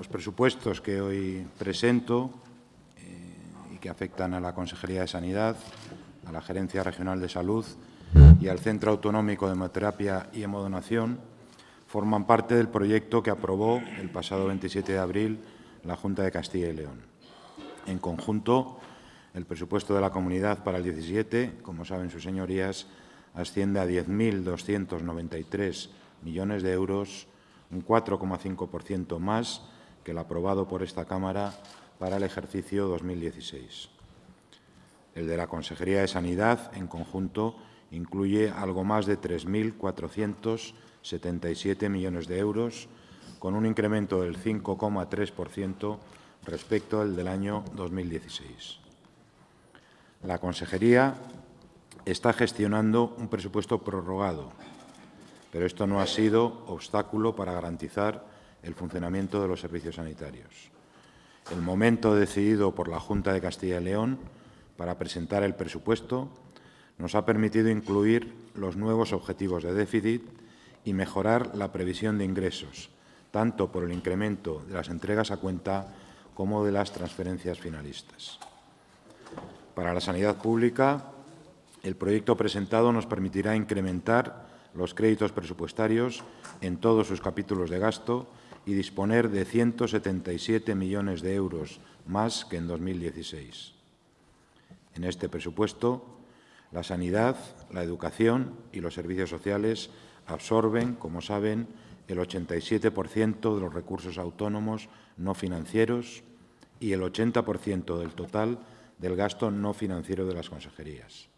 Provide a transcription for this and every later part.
Los presupuestos que hoy presento eh, y que afectan a la Consejería de Sanidad, a la Gerencia Regional de Salud y al Centro Autonómico de Hemoterapia y Hemodonación forman parte del proyecto que aprobó el pasado 27 de abril la Junta de Castilla y León. En conjunto, el presupuesto de la comunidad para el 17, como saben sus señorías, asciende a 10.293 millones de euros, un 4,5% más que el aprobado por esta Cámara para el ejercicio 2016. El de la Consejería de Sanidad, en conjunto, incluye algo más de 3.477 millones de euros, con un incremento del 5,3% respecto al del año 2016. La Consejería está gestionando un presupuesto prorrogado, pero esto no ha sido obstáculo para garantizar el funcionamiento de los servicios sanitarios. El momento decidido por la Junta de Castilla y León para presentar el presupuesto nos ha permitido incluir los nuevos objetivos de déficit y mejorar la previsión de ingresos, tanto por el incremento de las entregas a cuenta como de las transferencias finalistas. Para la sanidad pública, el proyecto presentado nos permitirá incrementar los créditos presupuestarios en todos sus capítulos de gasto y disponer de 177 millones de euros más que en 2016. En este presupuesto, la sanidad, la educación y los servicios sociales absorben, como saben, el 87% de los recursos autónomos no financieros y el 80% del total del gasto no financiero de las consejerías.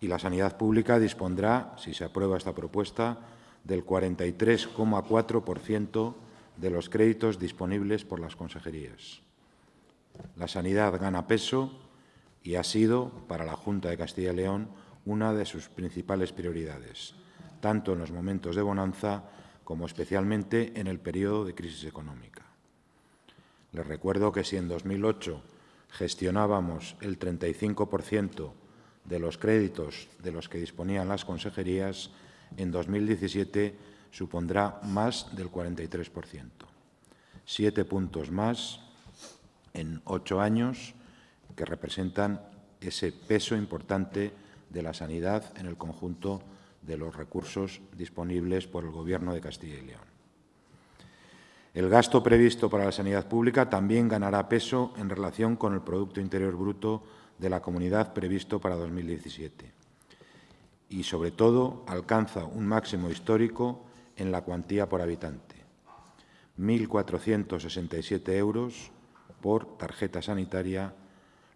Y la sanidad pública dispondrá, si se aprueba esta propuesta, del 43,4% de los créditos disponibles por las consejerías. La sanidad gana peso y ha sido, para la Junta de Castilla y León, una de sus principales prioridades, tanto en los momentos de bonanza como especialmente en el periodo de crisis económica. Les recuerdo que si en 2008 gestionábamos el 35% de los créditos de los que disponían las consejerías, en 2017 supondrá más del 43%. Siete puntos más en ocho años que representan ese peso importante de la sanidad en el conjunto de los recursos disponibles por el Gobierno de Castilla y León. El gasto previsto para la sanidad pública también ganará peso en relación con el Producto Interior Bruto de la comunidad previsto para 2017 y, sobre todo, alcanza un máximo histórico en la cuantía por habitante, 1.467 euros por tarjeta sanitaria,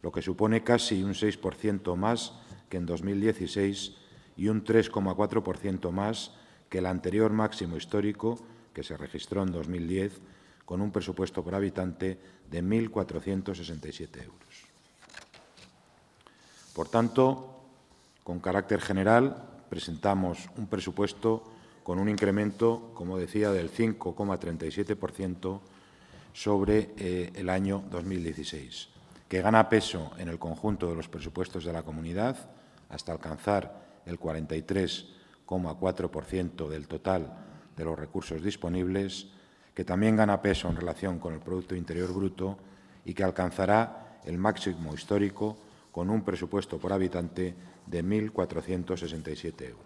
lo que supone casi un 6% más que en 2016 y un 3,4% más que el anterior máximo histórico, que se registró en 2010, con un presupuesto por habitante de 1.467 euros. Por tanto, con carácter general, presentamos un presupuesto con un incremento, como decía, del 5,37% sobre eh, el año 2016, que gana peso en el conjunto de los presupuestos de la comunidad hasta alcanzar el 43,4% del total de los recursos disponibles, que también gana peso en relación con el Producto Interior Bruto y que alcanzará el máximo histórico con un presupuesto por habitante de 1.467 euros.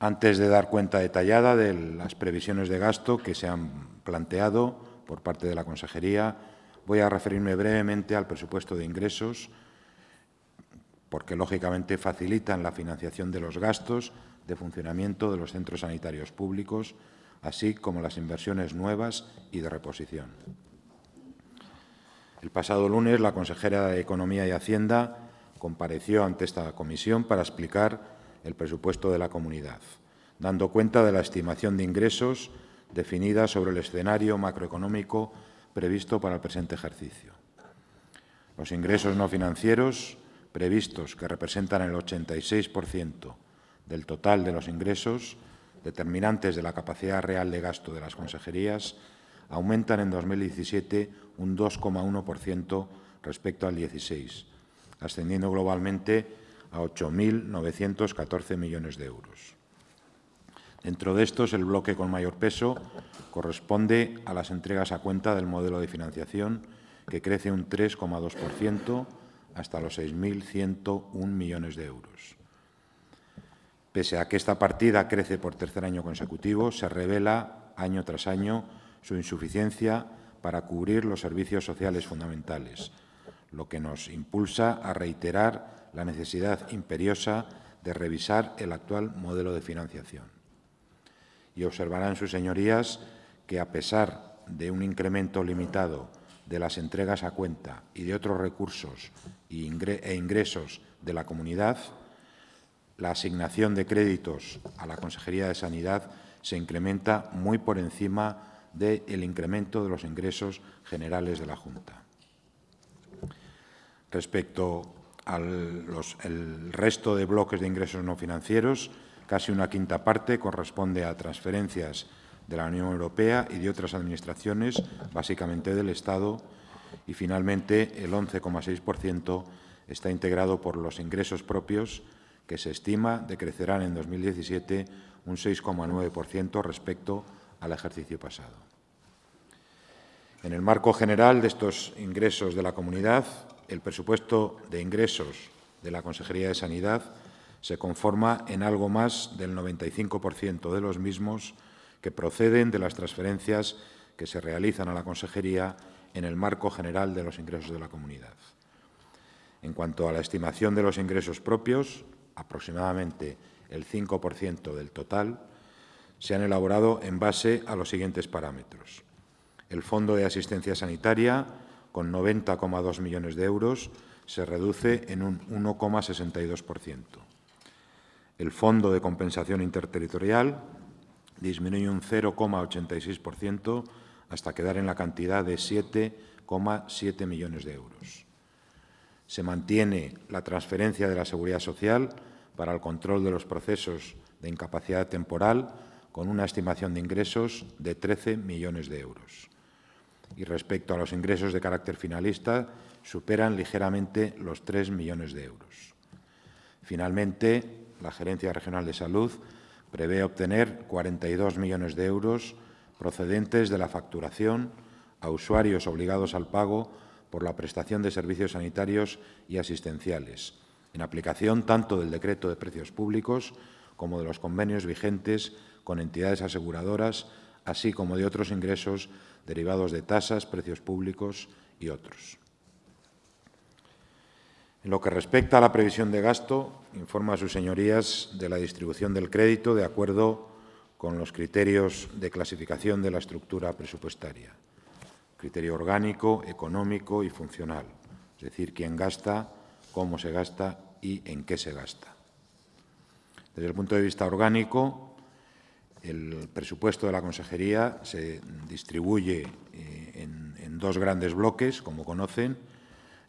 Antes de dar cuenta detallada de las previsiones de gasto que se han planteado por parte de la Consejería, voy a referirme brevemente al presupuesto de ingresos, porque lógicamente facilitan la financiación de los gastos de funcionamiento de los centros sanitarios públicos, así como las inversiones nuevas y de reposición. El pasado lunes, la consejera de Economía y Hacienda compareció ante esta comisión para explicar el presupuesto de la comunidad, dando cuenta de la estimación de ingresos definida sobre el escenario macroeconómico previsto para el presente ejercicio. Los ingresos no financieros previstos, que representan el 86% del total de los ingresos, determinantes de la capacidad real de gasto de las consejerías, aumentan en 2017 un 2,1% respecto al 16, ascendiendo globalmente a 8.914 millones de euros. Dentro de estos, el bloque con mayor peso corresponde a las entregas a cuenta del modelo de financiación, que crece un 3,2% hasta los 6.101 millones de euros. Pese a que esta partida crece por tercer año consecutivo, se revela año tras año su insuficiencia para cubrir los servicios sociales fundamentales, lo que nos impulsa a reiterar la necesidad imperiosa de revisar el actual modelo de financiación. Y observarán sus señorías que, a pesar de un incremento limitado de las entregas a cuenta y de otros recursos e ingresos de la comunidad, la asignación de créditos a la Consejería de Sanidad se incrementa muy por encima del incremento de los ingresos generales de la Junta. Respecto al resto de bloques de ingresos no financieros, casi una quinta parte corresponde a transferencias de la Unión Europea y de otras administraciones, básicamente del Estado, y finalmente el 11,6% está integrado por los ingresos propios, que se estima decrecerán en 2017 un 6,9% respecto a al ejercicio pasado. En el marco general de estos ingresos de la comunidad, el presupuesto de ingresos de la Consejería de Sanidad se conforma en algo más del 95% de los mismos que proceden de las transferencias que se realizan a la Consejería en el marco general de los ingresos de la comunidad. En cuanto a la estimación de los ingresos propios, aproximadamente el 5% del total, se han elaborado en base a los siguientes parámetros. El Fondo de Asistencia Sanitaria, con 90,2 millones de euros, se reduce en un 1,62%. El Fondo de Compensación Interterritorial disminuye un 0,86% hasta quedar en la cantidad de 7,7 millones de euros. Se mantiene la transferencia de la Seguridad Social para el control de los procesos de incapacidad temporal con una estimación de ingresos de 13 millones de euros. Y respecto a los ingresos de carácter finalista, superan ligeramente los 3 millones de euros. Finalmente, la Gerencia Regional de Salud prevé obtener 42 millones de euros procedentes de la facturación a usuarios obligados al pago por la prestación de servicios sanitarios y asistenciales, en aplicación tanto del decreto de precios públicos como de los convenios vigentes con entidades aseguradoras, así como de otros ingresos derivados de tasas, precios públicos y otros. En lo que respecta a la previsión de gasto, informa a sus señorías de la distribución del crédito de acuerdo con los criterios de clasificación de la estructura presupuestaria, criterio orgánico, económico y funcional, es decir, quién gasta, cómo se gasta y en qué se gasta. Desde el punto de vista orgánico, el presupuesto de la consejería se distribuye eh, en, en, dos grandes bloques, como conocen.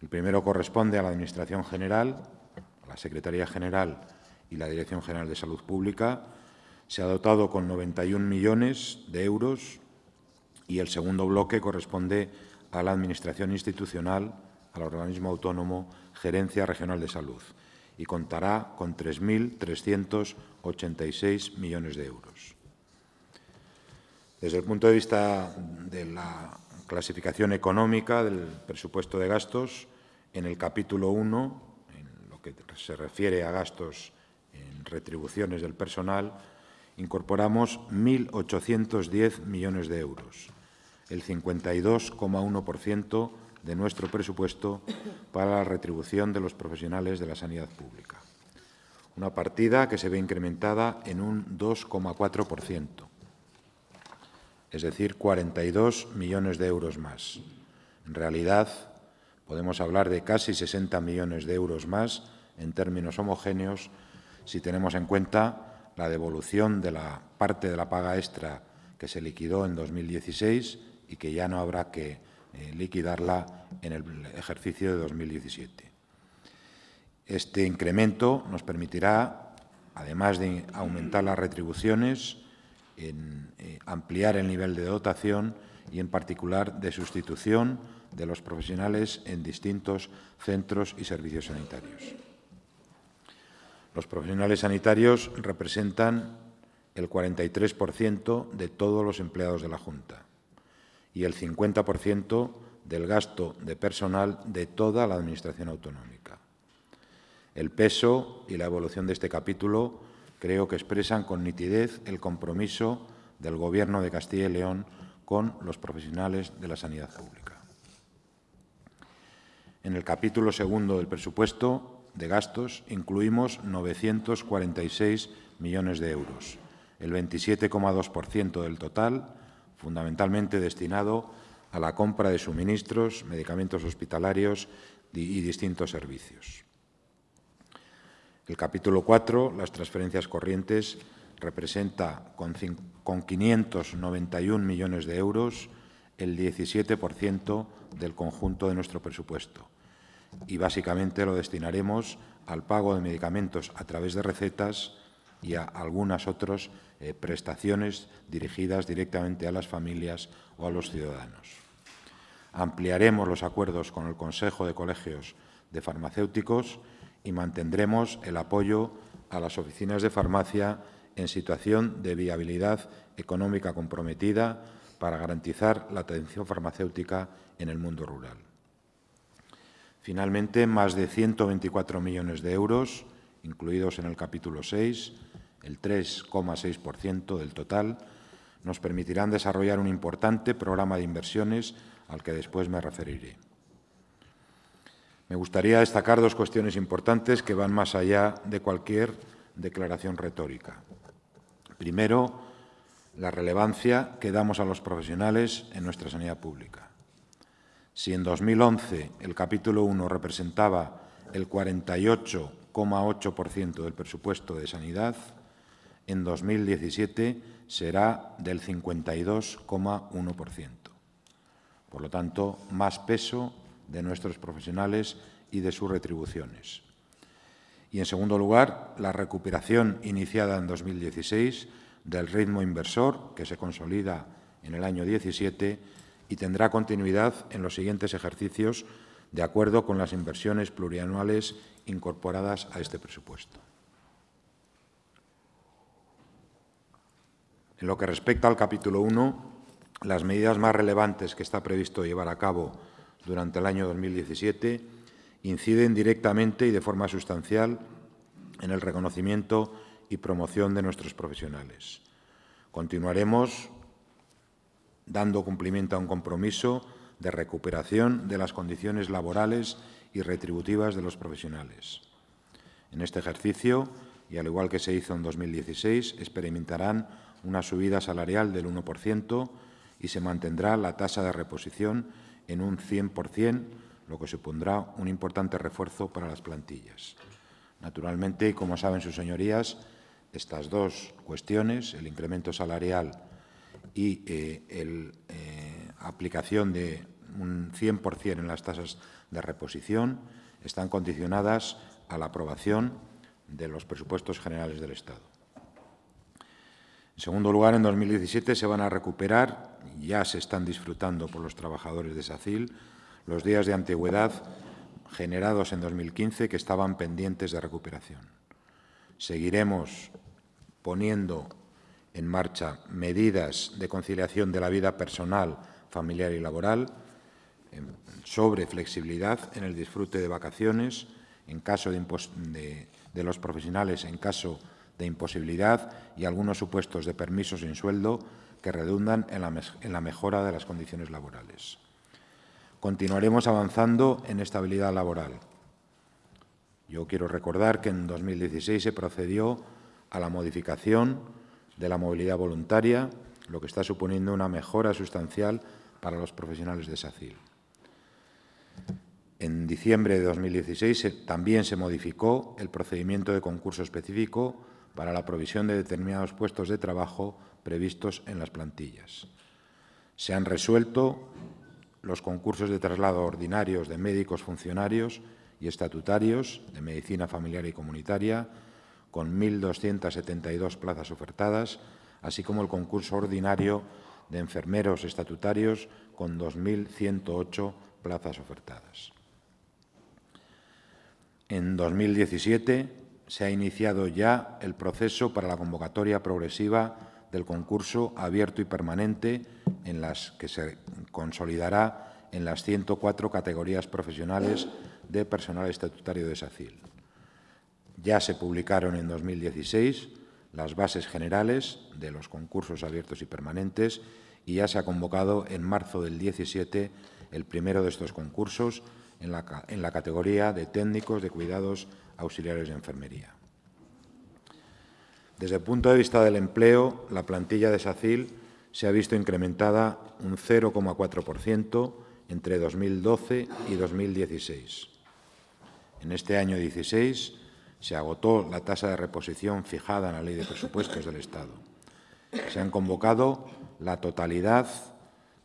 El primero corresponde a la Administración General, a la Secretaría General y la Dirección General de Salud Pública. Se ha dotado con 91 millones de euros y el segundo bloque corresponde a la Administración Institucional, al organismo autónomo Gerencia Regional de Salud y contará con 3.386 millones de euros. Desde el punto de vista de la clasificación económica del presupuesto de gastos, en el capítulo 1, en lo que se refiere a gastos en retribuciones del personal, incorporamos 1.810 millones de euros, el 52,1% de nuestro presupuesto para la retribución de los profesionales de la sanidad pública. Una partida que se ve incrementada en un 2,4%, es decir, 42 millones de euros más. En realidad, podemos hablar de casi 60 millones de euros más en términos homogéneos si tenemos en cuenta la devolución de la parte de la paga extra que se liquidó en 2016 y que ya no habrá que eh, liquidarla en el ejercicio de 2017. Este incremento nos permitirá, además de aumentar las retribuciones, en eh, ampliar el nivel de dotación y, en particular, de sustitución de los profesionales en distintos centros y servicios sanitarios. Los profesionales sanitarios representan el 43% de todos los empleados de la Junta y el 50% del gasto de personal de toda la Administración autonómica. El peso y la evolución de este capítulo creo que expresan con nitidez el compromiso del Gobierno de Castilla y León con los profesionales de la sanidad pública. En el capítulo segundo del presupuesto de gastos incluimos 946 millones de euros, el 27,2% del total, fundamentalmente destinado a la compra de suministros, medicamentos hospitalarios y distintos servicios. El capítulo 4, las transferencias corrientes, representa con, 591 millones de euros el 17% del conjunto de nuestro presupuesto y básicamente lo destinaremos al pago de medicamentos a través de recetas y a algunas otras eh, prestaciones dirigidas directamente a las familias o a los ciudadanos. Ampliaremos los acuerdos con el Consejo de Colegios de Farmacéuticos y mantendremos el apoyo a las oficinas de farmacia en situación de viabilidad económica comprometida para garantizar la atención farmacéutica en el mundo rural. Finalmente, más de 124 millones de euros, incluidos en el capítulo 6, el 3,6% del total, nos permitirán desarrollar un importante programa de inversiones al que después me referiré. Me gustaría destacar dos cuestiones importantes que van más allá de cualquier declaración retórica. Primero, la relevancia que damos a los profesionales en nuestra sanidad pública. Si en 2011 el capítulo 1 representaba el 48,8% del presupuesto de sanidad, en 2017 será del 52,1%. Por lo tanto, más peso de nuestros profesionales y de sus retribuciones. Y, en segundo lugar, la recuperación iniciada en 2016 del ritmo inversor que se consolida en el año 17 y tendrá continuidad en los siguientes ejercicios de acuerdo con las inversiones plurianuales incorporadas a este presupuesto. En lo que respecta al capítulo 1, las medidas más relevantes que está previsto llevar a cabo durante el año 2017 inciden directamente y de forma sustancial en el reconocimiento y promoción de nuestros profesionales. Continuaremos dando cumplimiento a un compromiso de recuperación de las condiciones laborales y retributivas de los profesionales. En este ejercicio, y al igual que se hizo en 2016, experimentarán una subida salarial del 1% y se mantendrá la tasa de reposición en un 100%, lo que supondrá un importante refuerzo para las plantillas. Naturalmente, como saben sus señorías, estas dos cuestiones, el incremento salarial y eh, la eh, aplicación de un 100% en las tasas de reposición, están condicionadas a la aprobación de los presupuestos generales del Estado. En segundo lugar, en 2017 se van a recuperar, ya se están disfrutando por los trabajadores de SACIL, los días de antigüedad generados en 2015 que estaban pendientes de recuperación. Seguiremos poniendo en marcha medidas de conciliación de la vida personal, familiar y laboral sobre flexibilidad en el disfrute de vacaciones, en caso de, los profesionales en caso de de imposibilidad y algunos supuestos de permisos sin sueldo que redundan en la, mejora de las condiciones laborales. Continuaremos avanzando en estabilidad laboral. Yo quiero recordar que en 2016 se procedió a la modificación de la movilidad voluntaria, lo que está suponiendo una mejora sustancial para los profesionales de SACIL. En diciembre de 2016 también se modificó el procedimiento de concurso específico para la provisión de determinados puestos de trabajo previstos en las plantillas. Se han resuelto los concursos de traslado ordinarios de médicos funcionarios y estatutarios de medicina familiar y comunitaria, con 1.272 plazas ofertadas, así como el concurso ordinario de enfermeros estatutarios con 2.108 plazas ofertadas. En 2017 se ha iniciado ya el proceso para la convocatoria progresiva del concurso abierto y permanente en las que se consolidará en las 104 categorías profesionales de personal estatutario de SACIL. Ya se publicaron en 2016 las bases generales de los concursos abiertos y permanentes y ya se ha convocado en marzo del 17 el primero de estos concursos en en la categoría de técnicos de cuidados auxiliares de enfermería. Desde el punto de vista del empleo, la plantilla de SACIL se ha visto incrementada un 0,4% entre 2012 y 2016. En este año 16 se agotó la tasa de reposición fijada en la Ley de Presupuestos del Estado. Se han convocado la totalidad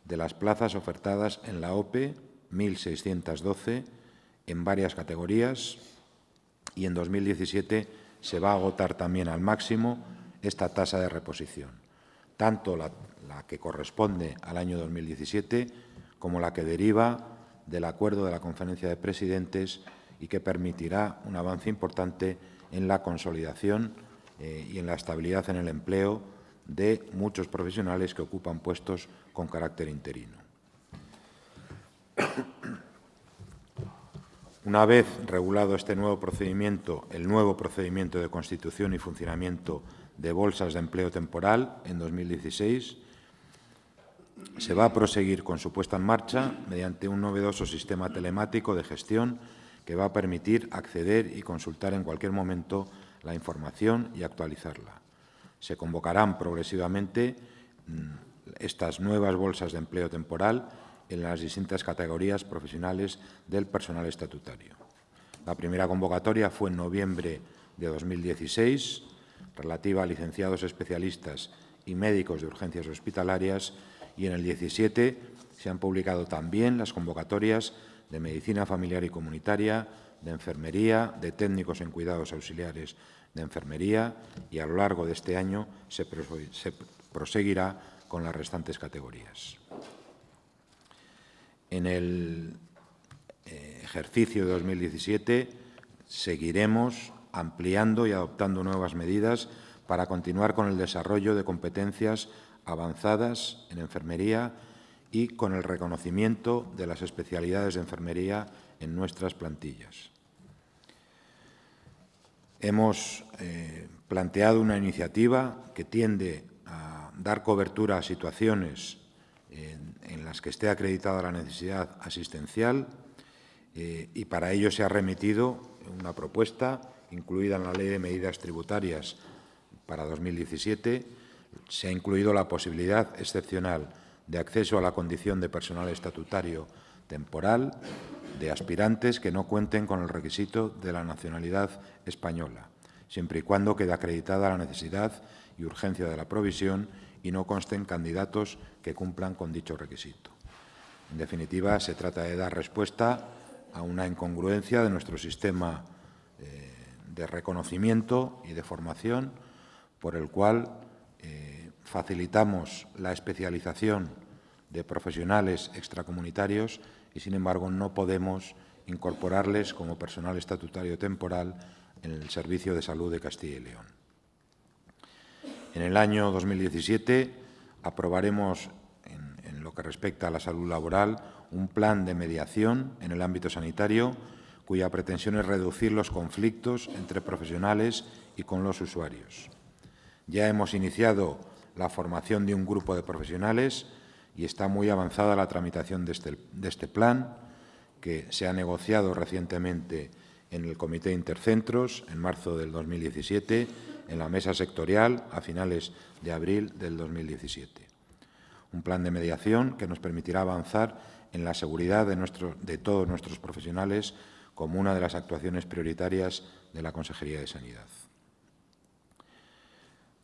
de las plazas ofertadas en la OPE, 1.612, en varias categorías, y en 2017 se va a agotar también al máximo esta tasa de reposición, tanto la, que corresponde al año 2017 como la que deriva del acuerdo de la Conferencia de Presidentes y que permitirá un avance importante en la consolidación eh, y en la estabilidad en el empleo de muchos profesionales que ocupan puestos con carácter interino. Una vez regulado este nuevo procedimiento, el nuevo procedimiento de constitución y funcionamiento de bolsas de empleo temporal en 2016, se va a proseguir con su puesta en marcha mediante un novedoso sistema telemático de gestión que va a permitir acceder y consultar en cualquier momento la información y actualizarla. Se convocarán progresivamente mm, estas nuevas bolsas de empleo temporal en las distintas categorías profesionales del personal estatutario. La primera convocatoria fue en noviembre de 2016, relativa a licenciados especialistas y médicos de urgencias hospitalarias, y en el 17 se han publicado también las convocatorias de medicina familiar y comunitaria, de enfermería, de técnicos en cuidados auxiliares de enfermería y a lo largo de este año se, proseguirá con las restantes categorías. En el eh, ejercicio de 2017 seguiremos ampliando y adoptando nuevas medidas para continuar con el desarrollo de competencias avanzadas en enfermería y con el reconocimiento de las especialidades de enfermería en nuestras plantillas. Hemos eh, planteado una iniciativa que tiende a dar cobertura a situaciones en, las que esté acreditada la necesidad asistencial eh, y para ello se ha remitido una propuesta incluida en la Ley de Medidas Tributarias para 2017. Se ha incluido la posibilidad excepcional de acceso a la condición de personal estatutario temporal de aspirantes que no cuenten con el requisito de la nacionalidad española, siempre y cuando quede acreditada la necesidad y urgencia de la provisión y no consten candidatos que cumplan con dicho requisito. En definitiva, se trata de dar respuesta a una incongruencia de nuestro sistema eh, de reconocimiento y de formación, por el cual eh, facilitamos la especialización de profesionales extracomunitarios y, sin embargo, no podemos incorporarles como personal estatutario temporal en el Servicio de Salud de Castilla y León. En el año 2017 aprobaremos, en, lo que respecta a la salud laboral, un plan de mediación en el ámbito sanitario cuya pretensión es reducir los conflictos entre profesionales y con los usuarios. Ya hemos iniciado la formación de un grupo de profesionales y está muy avanzada la tramitación de este, de este, plan, que se ha negociado recientemente en el Comité Intercentros en marzo del 2017 en la mesa sectorial a finales de abril del 2017. Un plan de mediación que nos permitirá avanzar en la seguridad de, todos nuestros profesionales como una de las actuaciones prioritarias de la Consejería de Sanidad.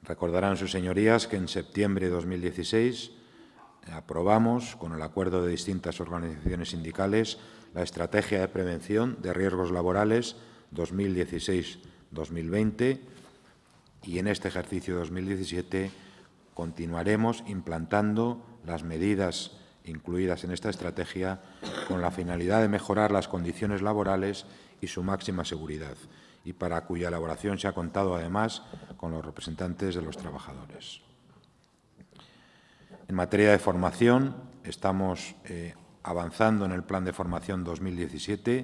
Recordarán sus señorías que en septiembre de 2016 aprobamos, con el acuerdo de distintas organizaciones sindicales, la Estrategia de Prevención de Riesgos Laborales 2016-2020, y en este ejercicio 2017 continuaremos implantando las medidas incluidas en esta estrategia con la finalidad de mejorar las condiciones laborales y su máxima seguridad y para cuya elaboración se ha contado además con los representantes de los trabajadores. En materia de formación, estamos eh, avanzando en el Plan de Formación 2017,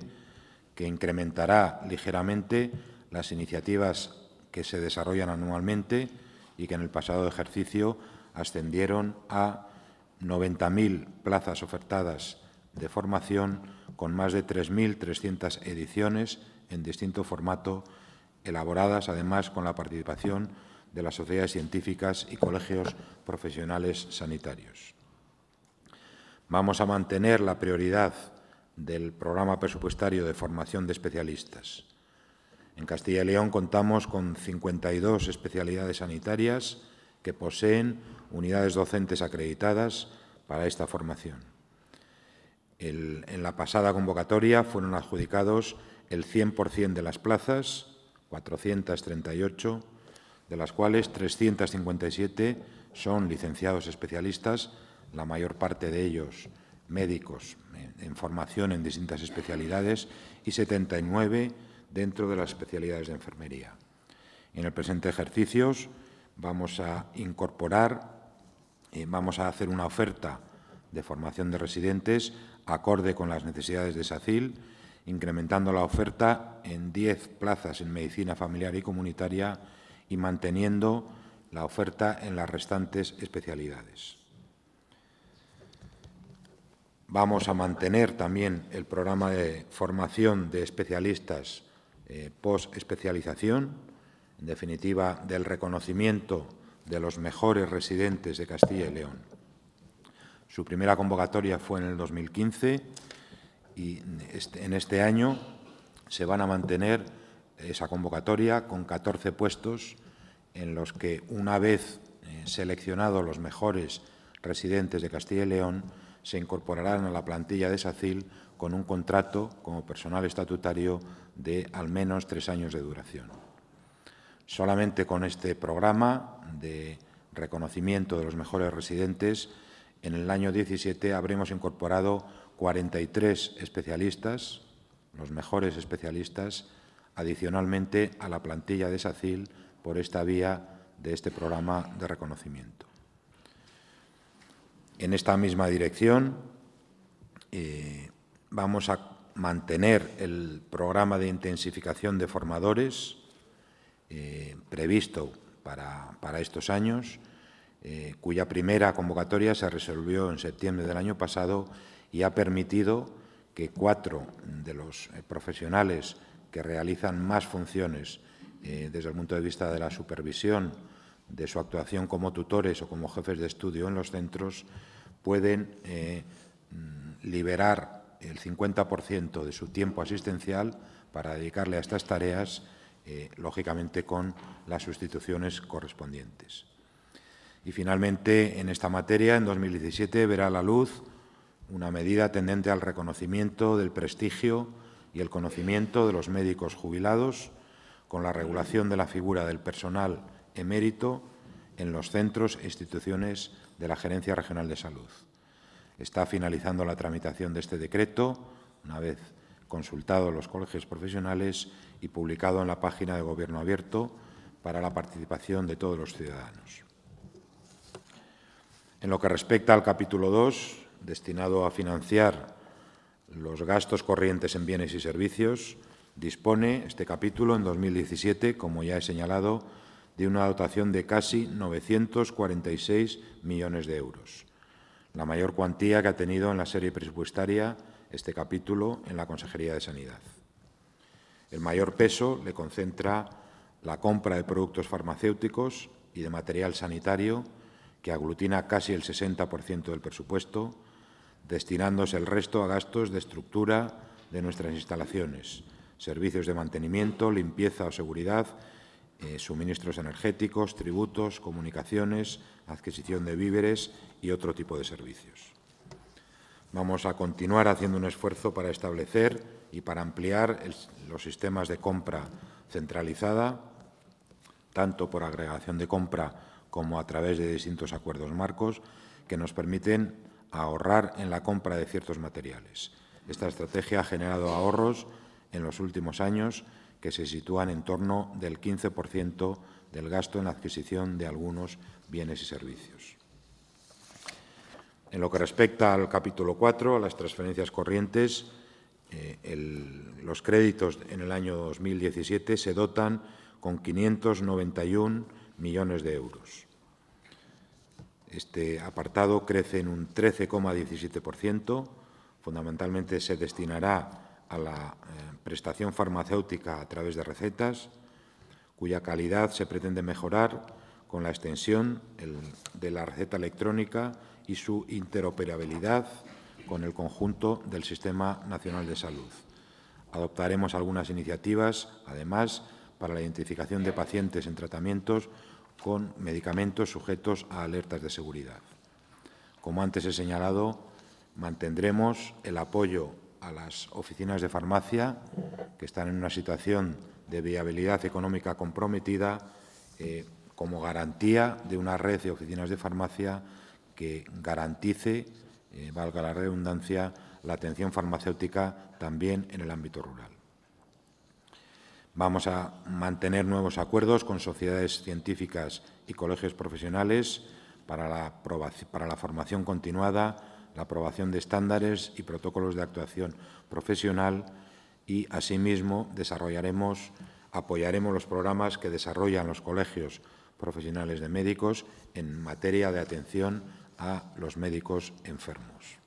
que incrementará ligeramente las iniciativas que se desarrollan anualmente y que en el pasado ejercicio ascendieron a 90.000 plazas ofertadas de formación con más de 3.300 ediciones en distinto formato, elaboradas además con la participación de las sociedades científicas y colegios profesionales sanitarios. Vamos a mantener la prioridad del programa presupuestario de formación de especialistas. En Castilla y León contamos con 52 especialidades sanitarias que poseen unidades docentes acreditadas para esta formación. en la pasada convocatoria fueron adjudicados el 100% de las plazas, 438, de las cuales 357 son licenciados especialistas, la mayor parte de ellos médicos en formación en distintas especialidades y 79 dentro de las especialidades de enfermería. En el presente ejercicio vamos a incorporar, eh, vamos a hacer una oferta de formación de residentes acorde con las necesidades de SACIL, incrementando la oferta en 10 plazas en medicina familiar y comunitaria y manteniendo la oferta en las restantes especialidades. Vamos a mantener también el programa de formación de especialistas eh, post-especialización, en definitiva, del reconocimiento de los mejores residentes de Castilla y León. Su primera convocatoria fue en el 2015 y este, en este año se van a mantener esa convocatoria con 14 puestos en los que, una vez eh, seleccionados los mejores residentes de Castilla y León, se incorporarán a la plantilla de SACIL con un contrato como personal estatutario de al menos tres años de duración. Solamente con este programa de reconocimiento de los mejores residentes, en el año 17 habremos incorporado 43 especialistas, los mejores especialistas, adicionalmente a la plantilla de SACIL por esta vía de este programa de reconocimiento. En esta misma dirección eh, vamos a mantener el programa de intensificación de formadores eh, previsto para, estos años, eh, cuya primera convocatoria se resolvió en septiembre del año pasado y ha permitido que cuatro de los eh, profesionales que realizan más funciones desde el punto de vista de la supervisión, de su actuación como tutores o como jefes de estudio en los centros, pueden mm, liberar el 50% de su tiempo asistencial para dedicarle a estas tareas, eh, lógicamente con las sustituciones correspondientes. Y finalmente, en esta materia, en 2017 verá la luz una medida tendente al reconocimiento del prestigio y el conocimiento de los médicos jubilados con la regulación de la figura del personal emérito en los centros e instituciones de la Gerencia Regional de Salud. Está finalizando la tramitación de este decreto, una vez consultado los colegios profesionales y publicado en la página de Gobierno Abierto para la participación de todos los ciudadanos. En lo que respecta al capítulo 2, destinado a financiar los gastos corrientes en bienes y servicios, dispone este capítulo en 2017, como ya he señalado, de una dotación de casi 946 millones de euros la mayor cuantía que ha tenido en la serie presupuestaria este capítulo en la Consejería de Sanidad. El mayor peso le concentra la compra de productos farmacéuticos y de material sanitario, que aglutina casi el 60% del presupuesto, destinándose el resto a gastos de estructura de nuestras instalaciones, servicios de mantenimiento, limpieza o seguridad eh, suministros energéticos, tributos, comunicaciones, adquisición de víveres y otro tipo de servicios. Vamos a continuar haciendo un esfuerzo para establecer y para ampliar los sistemas de compra centralizada, tanto por agregación de compra como a través de distintos acuerdos marcos, que nos permiten ahorrar en la compra de ciertos materiales. Esta estrategia ha generado ahorros en los últimos años que se sitúan en torno del 15% del gasto en adquisición de algunos bienes y servicios. En lo que respecta al capítulo 4, a las transferencias corrientes, eh, los créditos en el año 2017 se dotan con 591 millones de euros. Este apartado crece en un 13,17%. Fundamentalmente se destinará a la eh, prestación farmacéutica a través de recetas, cuya calidad se pretende mejorar con la extensión de la receta electrónica y su interoperabilidad con el conjunto del Sistema Nacional de Salud. Adoptaremos algunas iniciativas, además, para la identificación de pacientes en tratamientos con medicamentos sujetos a alertas de seguridad. Como antes he señalado, mantendremos el apoyo a las oficinas de farmacia, que están en una situación de viabilidad económica comprometida, eh, como garantía de una red de oficinas de farmacia que garantice, eh, valga la redundancia, la atención farmacéutica también en el ámbito rural. Vamos a mantener nuevos acuerdos con sociedades científicas y colegios profesionales para la formación continuada, la aprobación de estándares y protocolos de actuación profesional y, asimismo, desarrollaremos, apoyaremos los programas que desarrollan los colegios profesionales de médicos en materia de atención a los médicos enfermos.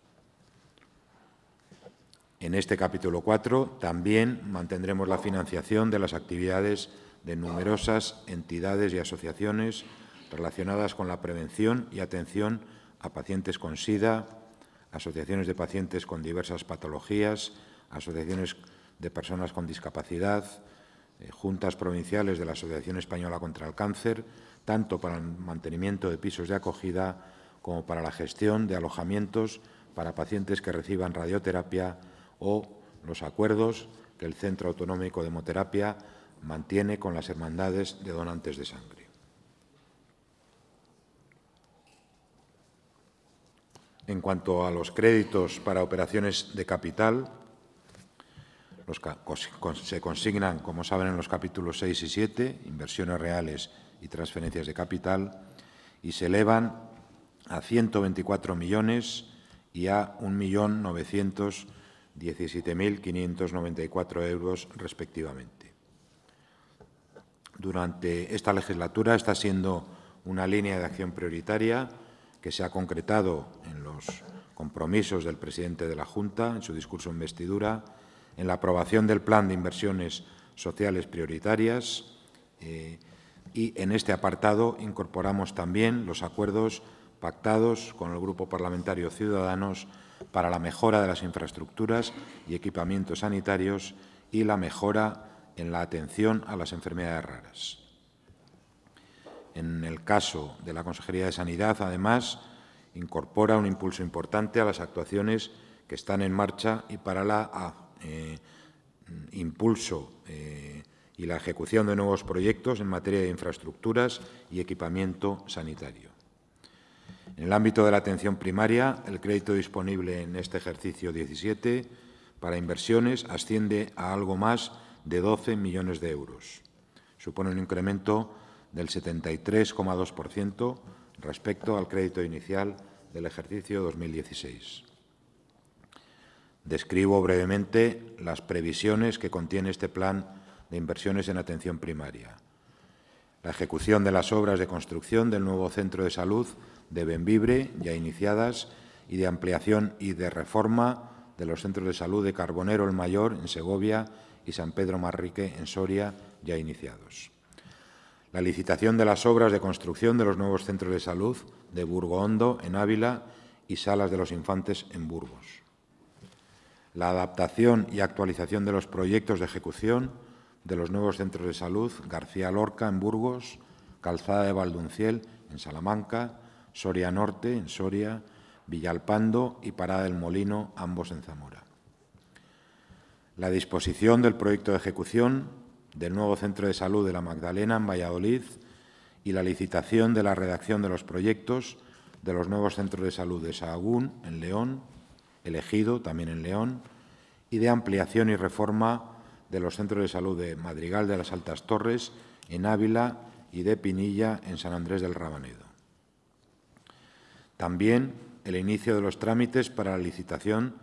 En este capítulo 4 también mantendremos la financiación de las actividades de numerosas entidades y asociaciones relacionadas con la prevención y atención a pacientes con SIDA, asociaciones de pacientes con diversas patologías, asociaciones de personas con discapacidad, eh, juntas provinciales de la Asociación Española contra el Cáncer, tanto para el mantenimiento de pisos de acogida como para la gestión de alojamientos para pacientes que reciban radioterapia o los acuerdos que el Centro Autonómico de Hemoterapia mantiene con las hermandades de donantes de sangre. en cuanto a los créditos para operaciones de capital, se consignan, como saben, en los capítulos 6 y 7, inversiones reales y transferencias de capital, y se elevan a 124 millones y a 1.917.594 euros respectivamente. Durante esta legislatura está siendo una línea de acción prioritaria que se ha concretado en los compromisos del presidente de la Junta en su discurso en vestidura, en la aprobación del plan de inversiones sociales prioritarias eh, y en este apartado incorporamos también los acuerdos pactados con el Grupo Parlamentario Ciudadanos para la mejora de las infraestructuras y equipamientos sanitarios y la mejora en la atención a las enfermedades raras. En el caso de la Consejería de Sanidad, además, incorpora un impulso importante a las actuaciones que están en marcha y para la ah, eh, impulso eh, y la ejecución de nuevos proyectos en materia de infraestructuras y equipamiento sanitario. En el ámbito de la atención primaria, el crédito disponible en este ejercicio 17 para inversiones asciende a algo más de 12 millones de euros. Supone un incremento del 73,2% respecto al crédito inicial del ejercicio 2016. Describo brevemente las previsiones que contiene este plan de inversiones en atención primaria. La ejecución de las obras de construcción del nuevo centro de salud de Benvibre, ya iniciadas, y de ampliación y de reforma de los centros de salud de Carbonero el Mayor en Segovia y San Pedro Marrique en Soria, ya iniciados la licitación de las obras de construcción de los nuevos centros de salud de Burgo Hondo, en Ávila, y Salas de los Infantes, en Burgos. La adaptación y actualización de los proyectos de ejecución de los nuevos centros de salud García Lorca, en Burgos, Calzada de Valdunciel, en Salamanca, Soria Norte, en Soria, Villalpando y Parada del Molino, ambos en Zamora. La disposición del proyecto de ejecución del nuevo Centro de Salud de la Magdalena en Valladolid y la licitación de la redacción de los proyectos de los nuevos centros de salud de Sahagún, en León, elegido también en León, y de ampliación y reforma de los centros de salud de Madrigal de las Altas Torres, en Ávila y de Pinilla, en San Andrés del Rabanedo. También el inicio de los trámites para la licitación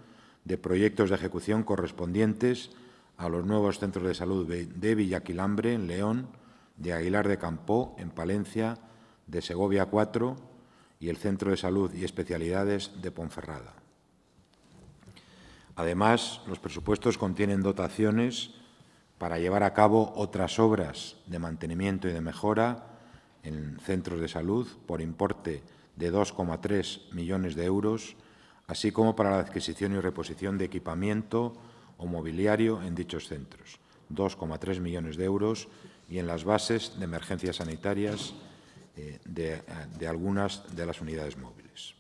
de proyectos de ejecución correspondientes a los nuevos centros de salud de Villaquilambre, en León, de Aguilar de Campó, en Palencia, de Segovia 4 y el Centro de Salud y Especialidades de Ponferrada. Además, los presupuestos contienen dotaciones para llevar a cabo otras obras de mantenimiento y de mejora en centros de salud por importe de 2,3 millones de euros, así como para la adquisición y reposición de equipamiento, o mobiliario en dichos centros, 2,3 millones de euros, y en las bases de emergencias sanitarias eh, de, eh, de algunas de las unidades móviles.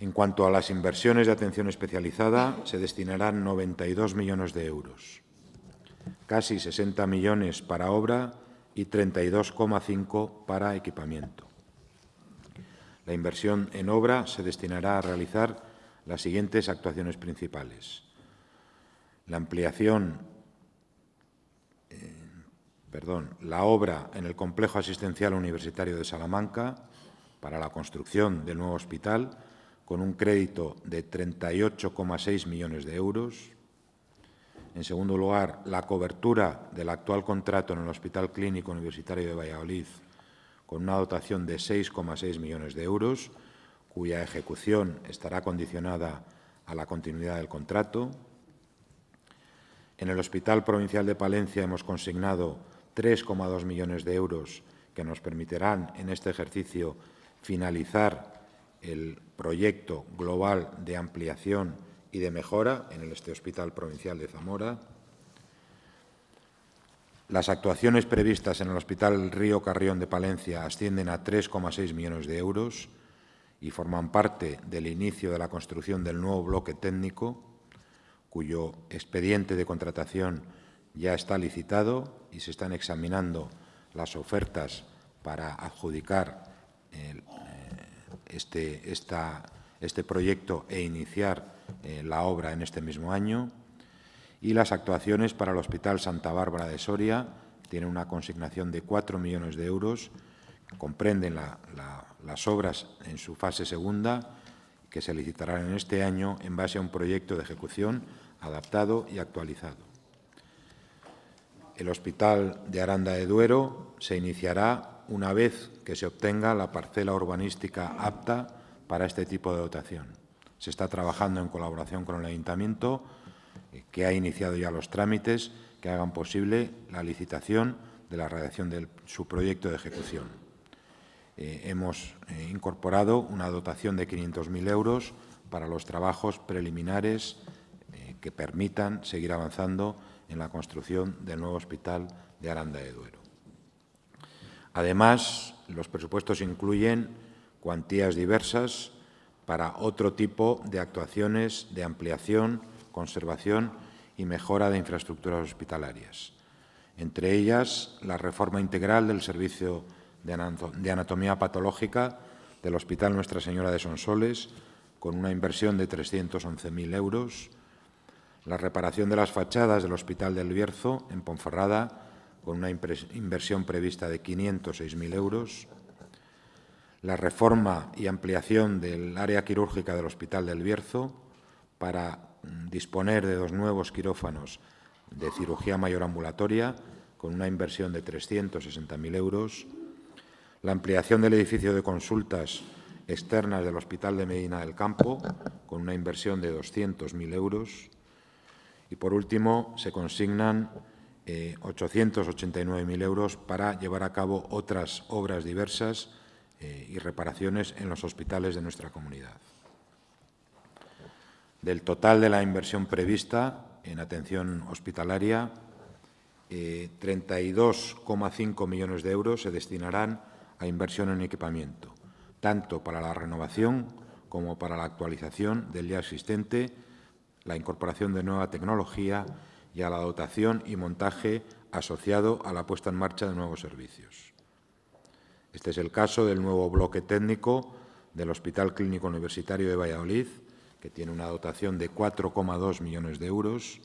En cuanto a las inversiones de atención especializada, se destinarán 92 millones de euros, casi 60 millones para obra y 32,5 para equipamiento. La inversión en obra se destinará a realizar las siguientes actuaciones principales. La ampliación, eh, perdón, la obra en el Complejo Asistencial Universitario de Salamanca para la construcción del nuevo hospital con un crédito de 38,6 millones de euros. En segundo lugar, la cobertura del actual contrato en el Hospital Clínico Universitario de Valladolid con una dotación de 6,6 millones de euros cuya ejecución estará condicionada a la continuidad del contrato. En el Hospital Provincial de Palencia hemos consignado 3,2 millones de euros que nos permitirán en este ejercicio finalizar el proyecto global de ampliación y de mejora en este Hospital Provincial de Zamora. Las actuaciones previstas en el Hospital Río Carrión de Palencia ascienden a 3,6 millones de euros, y forman parte del inicio de la construcción del nuevo bloque técnico, cuyo expediente de contratación ya está licitado y se están examinando las ofertas para adjudicar eh, este, este, proyecto e iniciar eh, la obra en este mismo año. Y las actuaciones para el Hospital Santa Bárbara de Soria tienen una consignación de 4 millones de euros, comprenden la las obras en su fase segunda, que se licitarán en este año en base a un proyecto de ejecución adaptado y actualizado. El Hospital de Aranda de Duero se iniciará una vez que se obtenga la parcela urbanística apta para este tipo de dotación. Se está trabajando en colaboración con el Ayuntamiento, eh, que ha iniciado ya los trámites que hagan posible la licitación de la radiación de su proyecto de ejecución. Eh, hemos eh, incorporado una dotación de 500.000 euros para los trabajos preliminares eh, que permitan seguir avanzando en la construcción del nuevo hospital de Aranda de Duero. Además, los presupuestos incluyen cuantías diversas para otro tipo de actuaciones de ampliación, conservación y mejora de infraestructuras hospitalarias, entre ellas la reforma integral del servicio de Anatomía Patológica del Hospital Nuestra Señora de Sonsoles, con una inversión de 311.000 euros. La reparación de las fachadas del Hospital del Bierzo, en Ponferrada, con una inversión prevista de 506.000 euros. La reforma y ampliación del área quirúrgica del Hospital del Bierzo para mm, disponer de dos nuevos quirófanos de cirugía mayor ambulatoria, con una inversión de 360.000 euros la ampliación del edificio de consultas externas del Hospital de Medina del Campo, con una inversión de 200.000 euros. Y, por último, se consignan 889.000 eh, euros para llevar a cabo otras obras diversas eh, y reparaciones en los hospitales de nuestra comunidad. Del total de la inversión prevista en atención hospitalaria, 32,5 eh, millones de euros se destinarán a inversión en equipamiento, tanto para la renovación como para la actualización del ya existente, la incorporación de nueva tecnología y a la dotación y montaje asociado a la puesta en marcha de nuevos servicios. Este es el caso del nuevo bloque técnico del Hospital Clínico Universitario de Valladolid, que tiene una dotación de 4,2 millones de euros,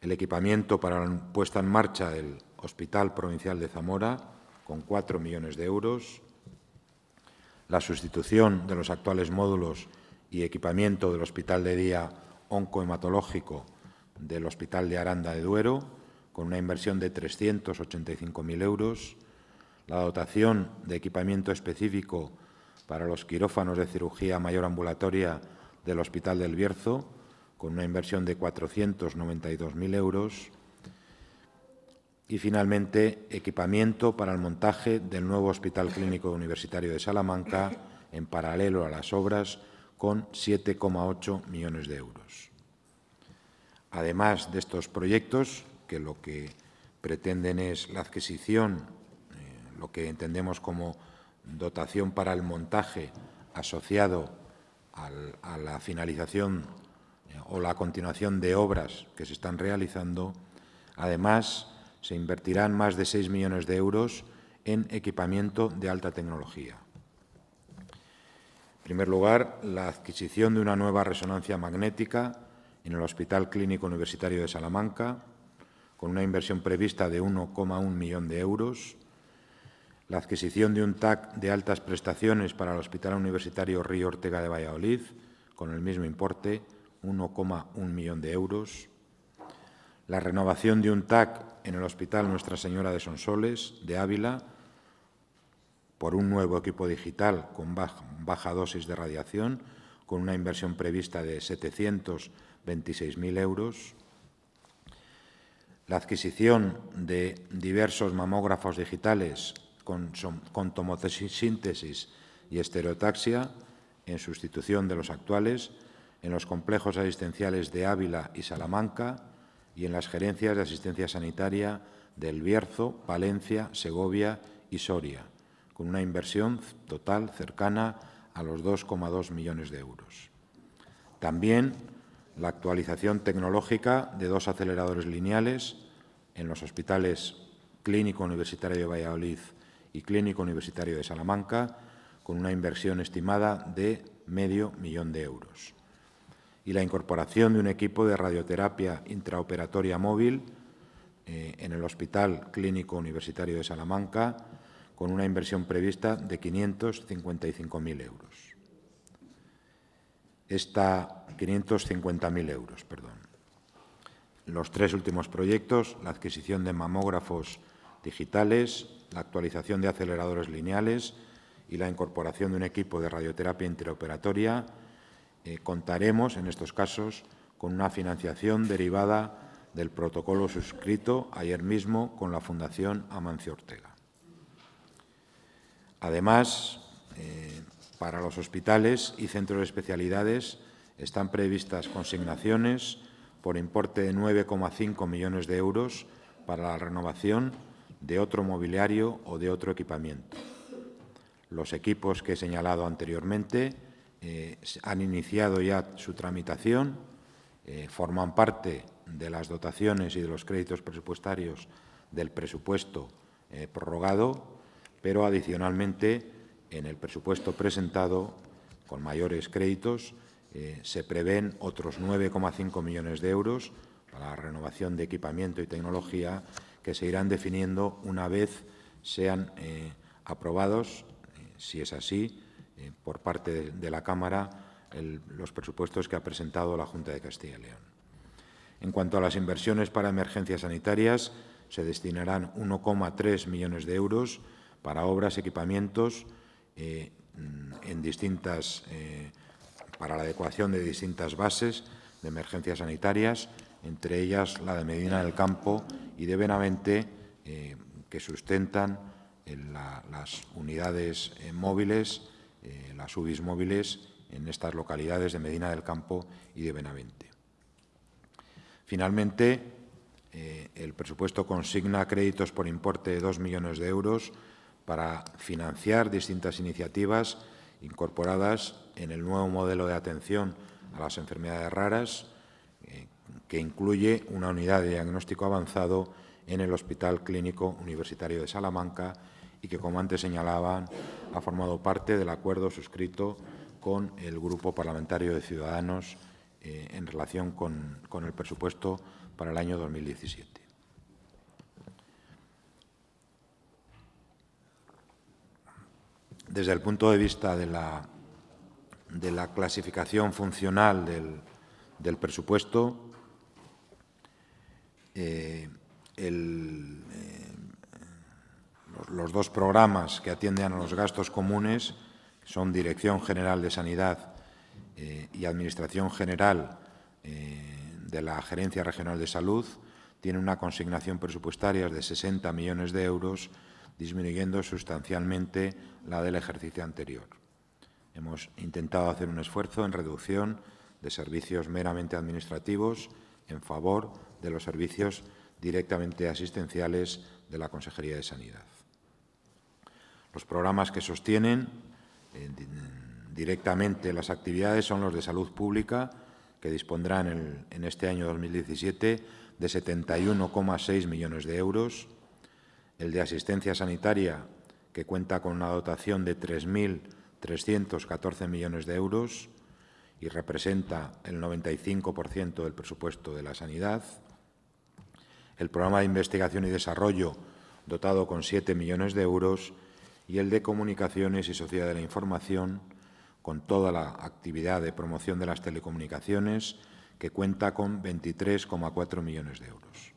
el equipamiento para la puesta en marcha del Hospital Provincial de Zamora, con 4 millones de euros, la sustitución de los actuales módulos y equipamiento del Hospital de Día Oncohematológico del Hospital de Aranda de Duero, con una inversión de 385.000 euros, la dotación de equipamiento específico para los quirófanos de cirugía mayor ambulatoria del Hospital del Bierzo, con una inversión de 492.000 euros, y, finalmente, equipamiento para el montaje del nuevo Hospital Clínico Universitario de Salamanca en paralelo a las obras con 7,8 millones de euros. Además de estos proyectos, que lo que pretenden es la adquisición, eh, lo que entendemos como dotación para el montaje asociado a la finalización eh, o la continuación de obras que se están realizando. Además, se invertirán más de 6 millones de euros en equipamiento de alta tecnología. En primer lugar, la adquisición de una nueva resonancia magnética en el Hospital Clínico Universitario de Salamanca, con una inversión prevista de 1,1 millón de euros. La adquisición de un TAC de altas prestaciones para el Hospital Universitario Río Ortega de Valladolid, con el mismo importe, 1,1 millón de euros la renovación de un TAC en el Hospital Nuestra Señora de Sonsoles de Ávila por un nuevo equipo digital con baja, dosis de radiación, con una inversión prevista de 726.000 euros, la adquisición de diversos mamógrafos digitales con, con tomosíntesis y estereotaxia en sustitución de los actuales en los complejos asistenciales de Ávila y Salamanca, y en las gerencias de asistencia sanitaria del Bierzo, Palencia, Segovia y Soria, con una inversión total cercana a los 2,2 millones de euros. También la actualización tecnológica de dos aceleradores lineales en los hospitales Clínico Universitario de Valladolid y Clínico Universitario de Salamanca, con una inversión estimada de medio millón de euros y la incorporación de un equipo de radioterapia intraoperatoria móvil eh, en el Hospital Clínico Universitario de Salamanca, con una inversión prevista de 555.000 euros. Esta 550.000 euros, perdón. Los tres últimos proyectos, la adquisición de mamógrafos digitales, la actualización de aceleradores lineales y la incorporación de un equipo de radioterapia interoperatoria eh, contaremos en estos casos con una financiación derivada del protocolo suscrito ayer mismo con la Fundación Amancio Ortega. Además, eh, para los hospitales y centros de especialidades están previstas consignaciones por importe de 9,5 millones de euros para la renovación de otro mobiliario o de otro equipamiento. Los equipos que he señalado anteriormente eh, han iniciado ya su tramitación, eh, forman parte de las dotaciones y de los créditos presupuestarios del presupuesto eh, prorrogado, pero adicionalmente en el presupuesto presentado con mayores créditos se prevén otros 9,5 millones de euros para la renovación de equipamiento y tecnología que se irán definiendo una vez sean aprobados, si es así, eh, por parte de, la Cámara los presupuestos que ha presentado la Junta de Castilla y León. En cuanto a las inversiones para emergencias sanitarias, se destinarán 1,3 millones de euros para obras, y equipamientos, eh, mm, en distintas, eh, para la adecuación de distintas bases de emergencias sanitarias, entre ellas la de Medina del Campo y de Benavente, que sustentan las unidades móviles las UBIs móviles en estas localidades de Medina del Campo y de Benavente. Finalmente, eh, el presupuesto consigna créditos por importe de 2 millones de euros para financiar distintas iniciativas incorporadas en el nuevo modelo de atención a las enfermedades raras, eh, que incluye una unidad de diagnóstico avanzado en el Hospital Clínico Universitario de Salamanca y que, como antes señalaban, ha formado parte del acuerdo suscrito con el Grupo Parlamentario de Ciudadanos eh, en relación con, el presupuesto para el año 2017. Desde el punto de vista de la, de la clasificación funcional del, presupuesto, eh, el, eh, los dos programas que atienden a los gastos comunes son Dirección General de Sanidad eh, y Administración General eh, de la Gerencia Regional de Salud, tienen una consignación presupuestaria de 60 millones de euros, disminuyendo sustancialmente la del ejercicio anterior. Hemos intentado hacer un esfuerzo en reducción de servicios meramente administrativos en favor de los servicios directamente asistenciales de la Consejería de Sanidad. Los programas que sostienen directamente las actividades son los de salud pública, que dispondrán en este año 2017 de 71,6 millones de euros, el de asistencia sanitaria, que cuenta con una dotación de 3.314 millones de euros y representa el 95% del presupuesto de la sanidad, el programa de investigación y desarrollo, dotado con 7 millones de euros, y el de Comunicaciones y Sociedad de la Información, con toda la actividad de promoción de las telecomunicaciones, que cuenta con 23,4 millones de euros.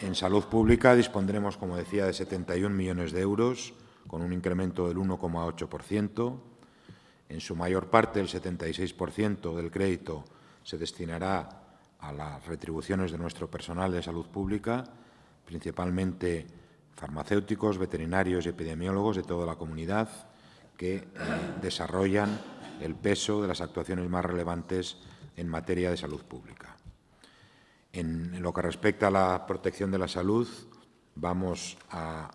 En salud pública dispondremos, como decía, de 71 millones de euros, con un incremento del 1,8%. En su mayor parte, el 76% del crédito se destinará a las retribuciones de nuestro personal de salud pública, principalmente farmacéuticos, veterinarios y epidemiólogos de toda la comunidad que eh, desarrollan el peso de las actuaciones más relevantes en materia de salud pública. En lo que respecta a la protección de la salud, vamos a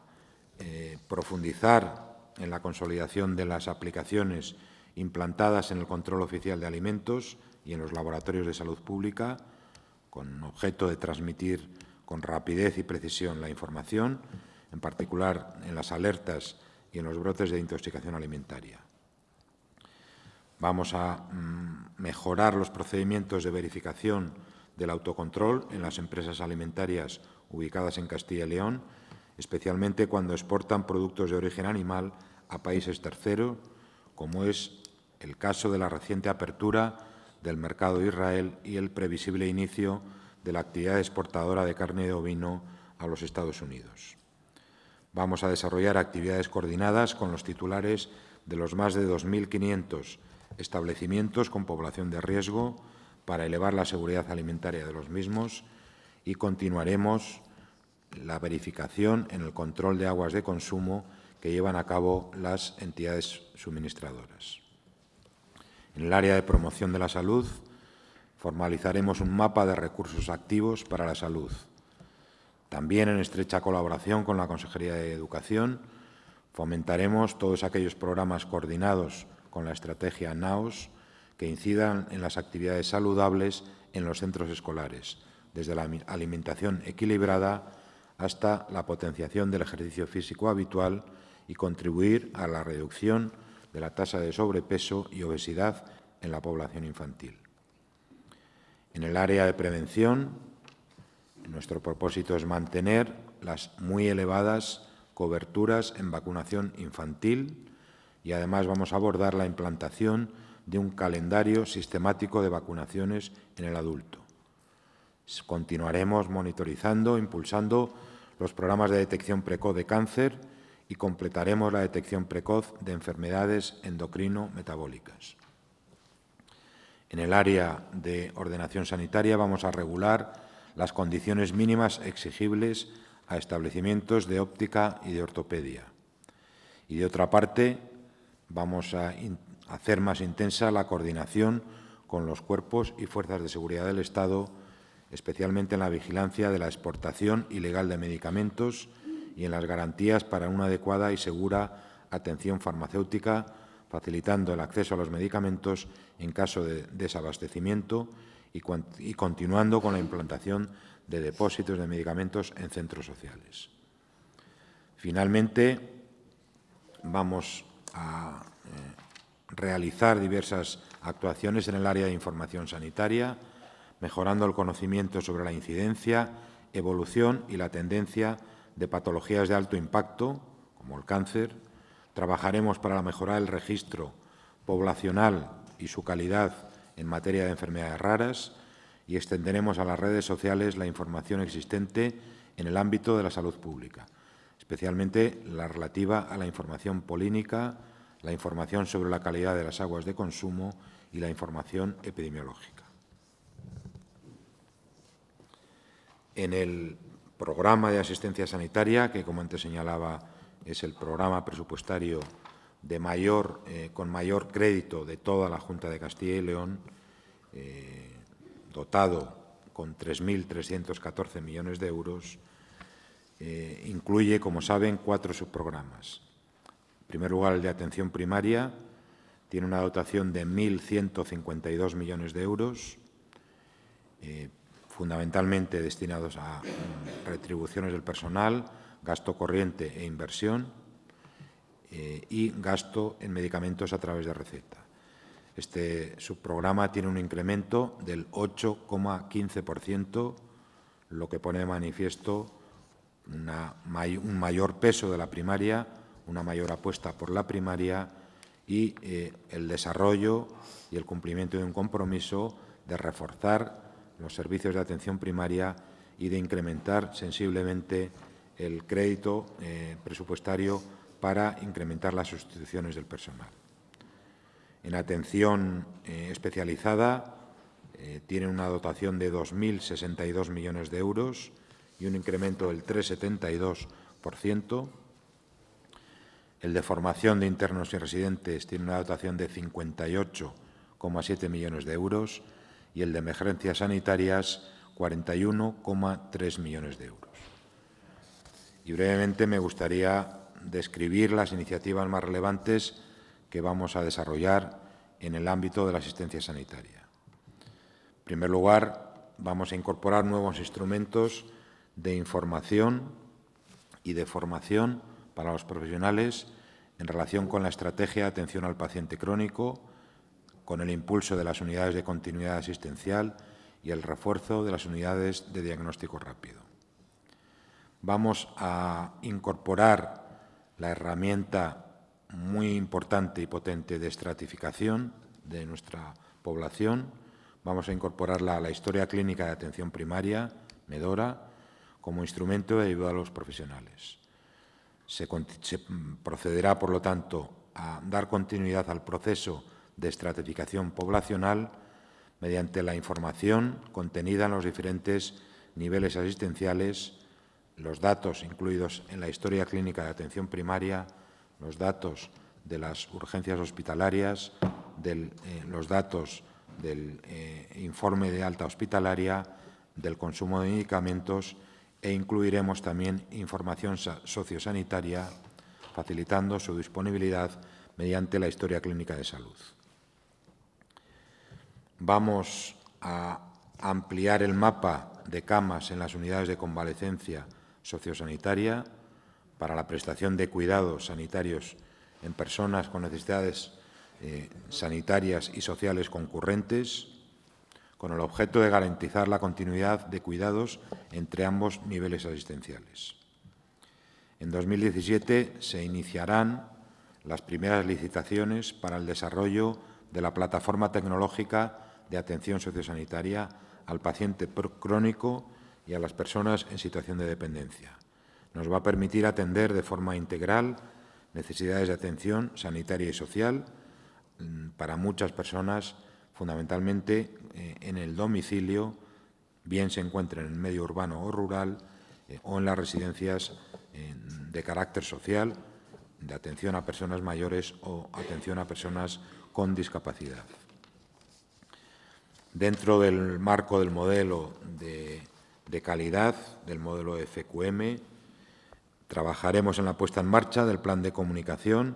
eh, profundizar en la consolidación de las aplicaciones implantadas en el control oficial de alimentos y en los laboratorios de salud pública, con objeto de transmitir con rapidez y precisión la información en particular en las alertas y en los brotes de intoxicación alimentaria. Vamos a mm, mejorar los procedimientos de verificación del autocontrol en las empresas alimentarias ubicadas en Castilla y León, especialmente cuando exportan productos de origen animal a países terceros, como es el caso de la reciente apertura del mercado de Israel y el previsible inicio de la actividad exportadora de carne de ovino a los Estados Unidos. Vamos a desarrollar actividades coordinadas con los titulares de los más de 2.500 establecimientos con población de riesgo para elevar la seguridad alimentaria de los mismos y continuaremos la verificación en el control de aguas de consumo que llevan a cabo las entidades suministradoras. En el área de promoción de la salud formalizaremos un mapa de recursos activos para la salud también en estrecha colaboración con la Consejería de Educación fomentaremos todos aquellos programas coordinados con la estrategia NAOS que incidan en las actividades saludables en los centros escolares, desde la alimentación equilibrada hasta la potenciación del ejercicio físico habitual y contribuir a la reducción de la tasa de sobrepeso y obesidad en la población infantil. En el área de prevención nuestro propósito es mantener las muy elevadas coberturas en vacunación infantil y además vamos a abordar la implantación de un calendario sistemático de vacunaciones en el adulto. Continuaremos monitorizando, impulsando los programas de detección precoz de cáncer y completaremos la detección precoz de enfermedades endocrino-metabólicas. En el área de ordenación sanitaria vamos a regular las condiciones mínimas exigibles a establecimientos de óptica y de ortopedia. Y de otra parte, vamos a hacer más intensa la coordinación con los cuerpos y fuerzas de seguridad del Estado, especialmente en la vigilancia de la exportación ilegal de medicamentos y en las garantías para una adecuada y segura atención farmacéutica, facilitando el acceso a los medicamentos en caso de desabastecimiento y, continuando con la implantación de depósitos de medicamentos en centros sociales. Finalmente, vamos a eh, realizar diversas actuaciones en el área de información sanitaria, mejorando el conocimiento sobre la incidencia, evolución y la tendencia de patologías de alto impacto, como el cáncer. Trabajaremos para mejorar el registro poblacional y su calidad en materia de enfermedades raras y extenderemos a las redes sociales la información existente en el ámbito de la salud pública, especialmente la relativa a la información polínica, la información sobre la calidad de las aguas de consumo y la información epidemiológica. En el programa de asistencia sanitaria, que como antes señalaba es el programa presupuestario de mayor, eh, con mayor crédito de toda la Junta de Castilla y León, eh, dotado con 3.314 millones de euros, eh, incluye, como saben, cuatro subprogramas. En primer lugar, el de atención primaria, tiene una dotación de 1.152 millones de euros, fundamentalmente destinados a mm, retribuciones del personal, gasto corriente e inversión. Eh, y gasto en medicamentos a través de receta. Este subprograma tiene un incremento del 8,15%, lo que pone de manifiesto un mayor peso de la primaria, una mayor apuesta por la primaria y eh, el desarrollo y el cumplimiento de un compromiso de reforzar los servicios de atención primaria y de incrementar sensiblemente el crédito eh, presupuestario para incrementar las sustituciones del personal. En atención eh, especializada eh, tiene una dotación de 2.062 millones de euros y un incremento del 3,72%. El de formación de internos y residentes tiene una dotación de 58,7 millones de euros y el de emergencias sanitarias 41,3 millones de euros. Y brevemente me gustaría describir las iniciativas más relevantes que vamos a desarrollar en el ámbito de la asistencia sanitaria. En primer lugar, vamos a incorporar nuevos instrumentos de información y de formación para los profesionales en relación con la estrategia de atención al paciente crónico, con el impulso de las unidades de continuidad asistencial y el refuerzo de las unidades de diagnóstico rápido. Vamos a incorporar la herramienta muy importante y potente de estratificación de nuestra población. Vamos a incorporarla a la historia clínica de atención primaria, MEDORA, como instrumento de ayuda a los profesionales. Se, procederá, por lo tanto, a dar continuidad al proceso de estratificación poblacional mediante la información contenida en los diferentes niveles asistenciales los datos incluidos en la historia clínica de atención primaria, los datos de las urgencias hospitalarias, eh, los datos del eh, informe de alta hospitalaria, del consumo de medicamentos e incluiremos también información sociosanitaria, facilitando su disponibilidad mediante la historia clínica de salud. Vamos a ampliar el mapa de camas en las unidades de convalecencia sociosanitaria, para la prestación de cuidados sanitarios en personas con necesidades eh, sanitarias y sociales concurrentes, con el objeto de garantizar la continuidad de cuidados entre ambos niveles asistenciales. En 2017 se iniciarán las primeras licitaciones para el desarrollo de la plataforma tecnológica de atención sociosanitaria al paciente crónico y a las personas en situación de dependencia. Nos va a permitir atender de forma integral necesidades de atención sanitaria y social mm, para muchas personas, fundamentalmente eh, en el domicilio, bien se encuentren en el medio urbano o rural eh, o en las residencias eh, de carácter social, de atención a personas mayores o atención a personas con discapacidad. Dentro del marco del modelo de de calidad del modelo FQM. Trabajaremos en la puesta en marcha del plan de comunicación,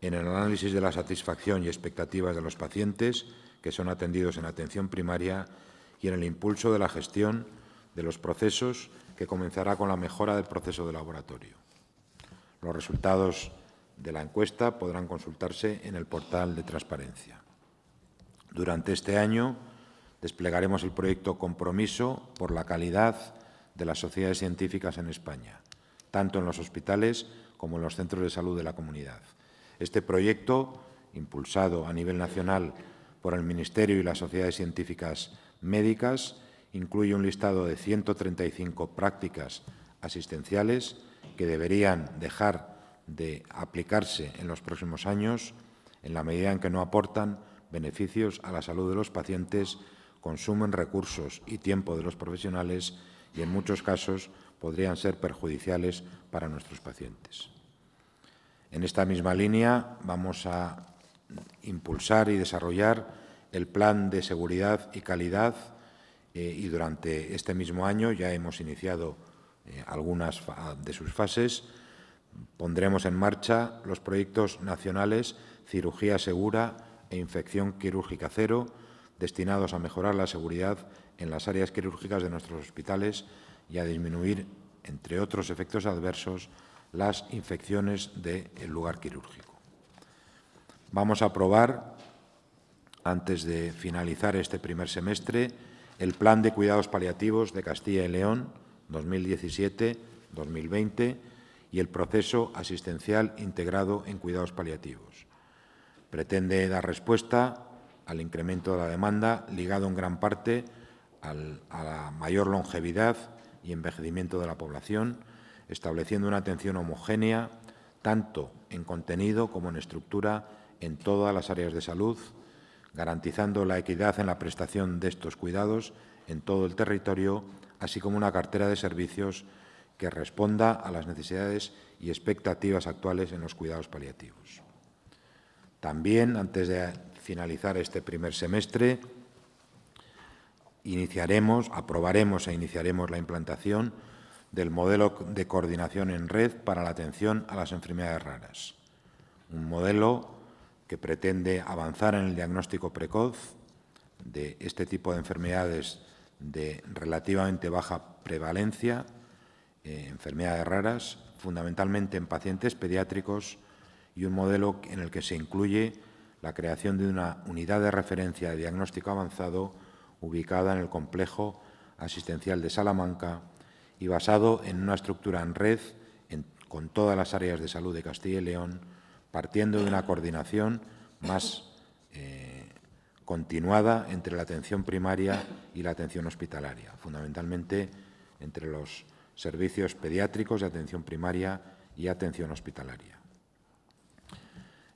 en el análisis de la satisfacción y expectativas de los pacientes que son atendidos en atención primaria y en el impulso de la gestión de los procesos que comenzará con la mejora del proceso de laboratorio. Los resultados de la encuesta podrán consultarse en el portal de transparencia. Durante este año desplegaremos el proyecto Compromiso por la calidad de las sociedades científicas en España, tanto en los hospitales como en los centros de salud de la comunidad. Este proyecto, impulsado a nivel nacional por el Ministerio y las sociedades científicas médicas, incluye un listado de 135 prácticas asistenciales que deberían dejar de aplicarse en los próximos años en la medida en que no aportan beneficios a la salud de los pacientes consumen recursos y tiempo de los profesionales y en muchos casos podrían ser perjudiciales para nuestros pacientes. En esta misma línea vamos a impulsar y desarrollar el plan de seguridad y calidad eh, y durante este mismo año ya hemos iniciado eh, algunas de sus fases. Pondremos en marcha los proyectos nacionales Cirugía Segura e Infección Quirúrgica Cero, destinados a mejorar la seguridad en las áreas quirúrgicas de nuestros hospitales y a disminuir, entre otros efectos adversos, las infecciones del lugar quirúrgico. Vamos a aprobar, antes de finalizar este primer semestre, el Plan de Cuidados Paliativos de Castilla y León 2017-2020 y el Proceso Asistencial Integrado en Cuidados Paliativos. Pretende dar respuesta al incremento de la demanda, ligado en gran parte a la mayor longevidad y envejecimiento de la población, estableciendo una atención homogénea, tanto en contenido como en estructura, en todas las áreas de salud, garantizando la equidad en la prestación de estos cuidados en todo el territorio, así como una cartera de servicios que responda a las necesidades y expectativas actuales en los cuidados paliativos. También, antes de finalizar este primer semestre, iniciaremos, aprobaremos e iniciaremos la implantación del modelo de coordinación en red para la atención a las enfermedades raras. Un modelo que pretende avanzar en el diagnóstico precoz de este tipo de enfermedades de relativamente baja prevalencia, eh, enfermedades raras, fundamentalmente en pacientes pediátricos, y un modelo en el que se incluye la creación de una unidad de referencia de diagnóstico avanzado ubicada en el complejo asistencial de Salamanca y basado en una estructura en red con todas las áreas de salud de Castilla y León, partiendo de una coordinación más eh, continuada entre la atención primaria y la atención hospitalaria, fundamentalmente entre los servicios pediátricos de atención primaria y atención hospitalaria.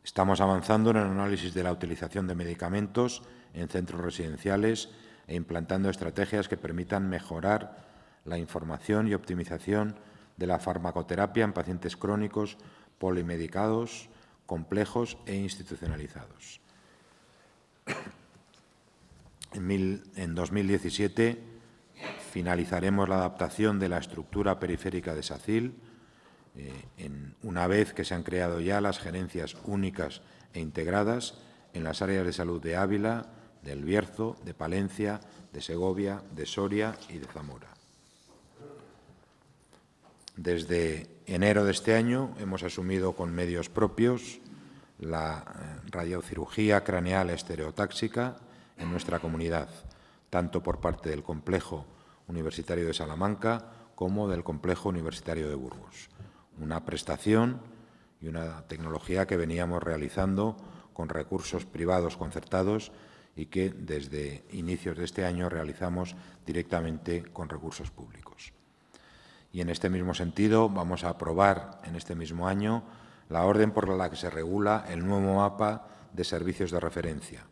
Estamos avanzando en el análisis de la utilización de medicamentos en centros residenciales e implantando estrategias que permitan mejorar la información y optimización de la farmacoterapia en pacientes crónicos, polimedicados, complejos e institucionalizados. En, 2017 finalizaremos la adaptación de la estructura periférica de SACIL eh, una vez que se han creado ya las gerencias únicas e integradas en las áreas de salud de Ávila, del Bierzo, de Palencia, de Segovia, de Soria y de Zamora. Desde enero de este año hemos asumido con medios propios la eh, radiocirugía craneal estereotáxica en nuestra comunidad, tanto por parte del Complejo Universitario de Salamanca como del Complejo Universitario de Burgos una prestación y una tecnología que veníamos realizando con recursos privados concertados y que desde inicios de este año realizamos directamente con recursos públicos. Y en este mismo sentido vamos a aprobar en este mismo año la orden por la que se regula el nuevo mapa de servicios de referencia.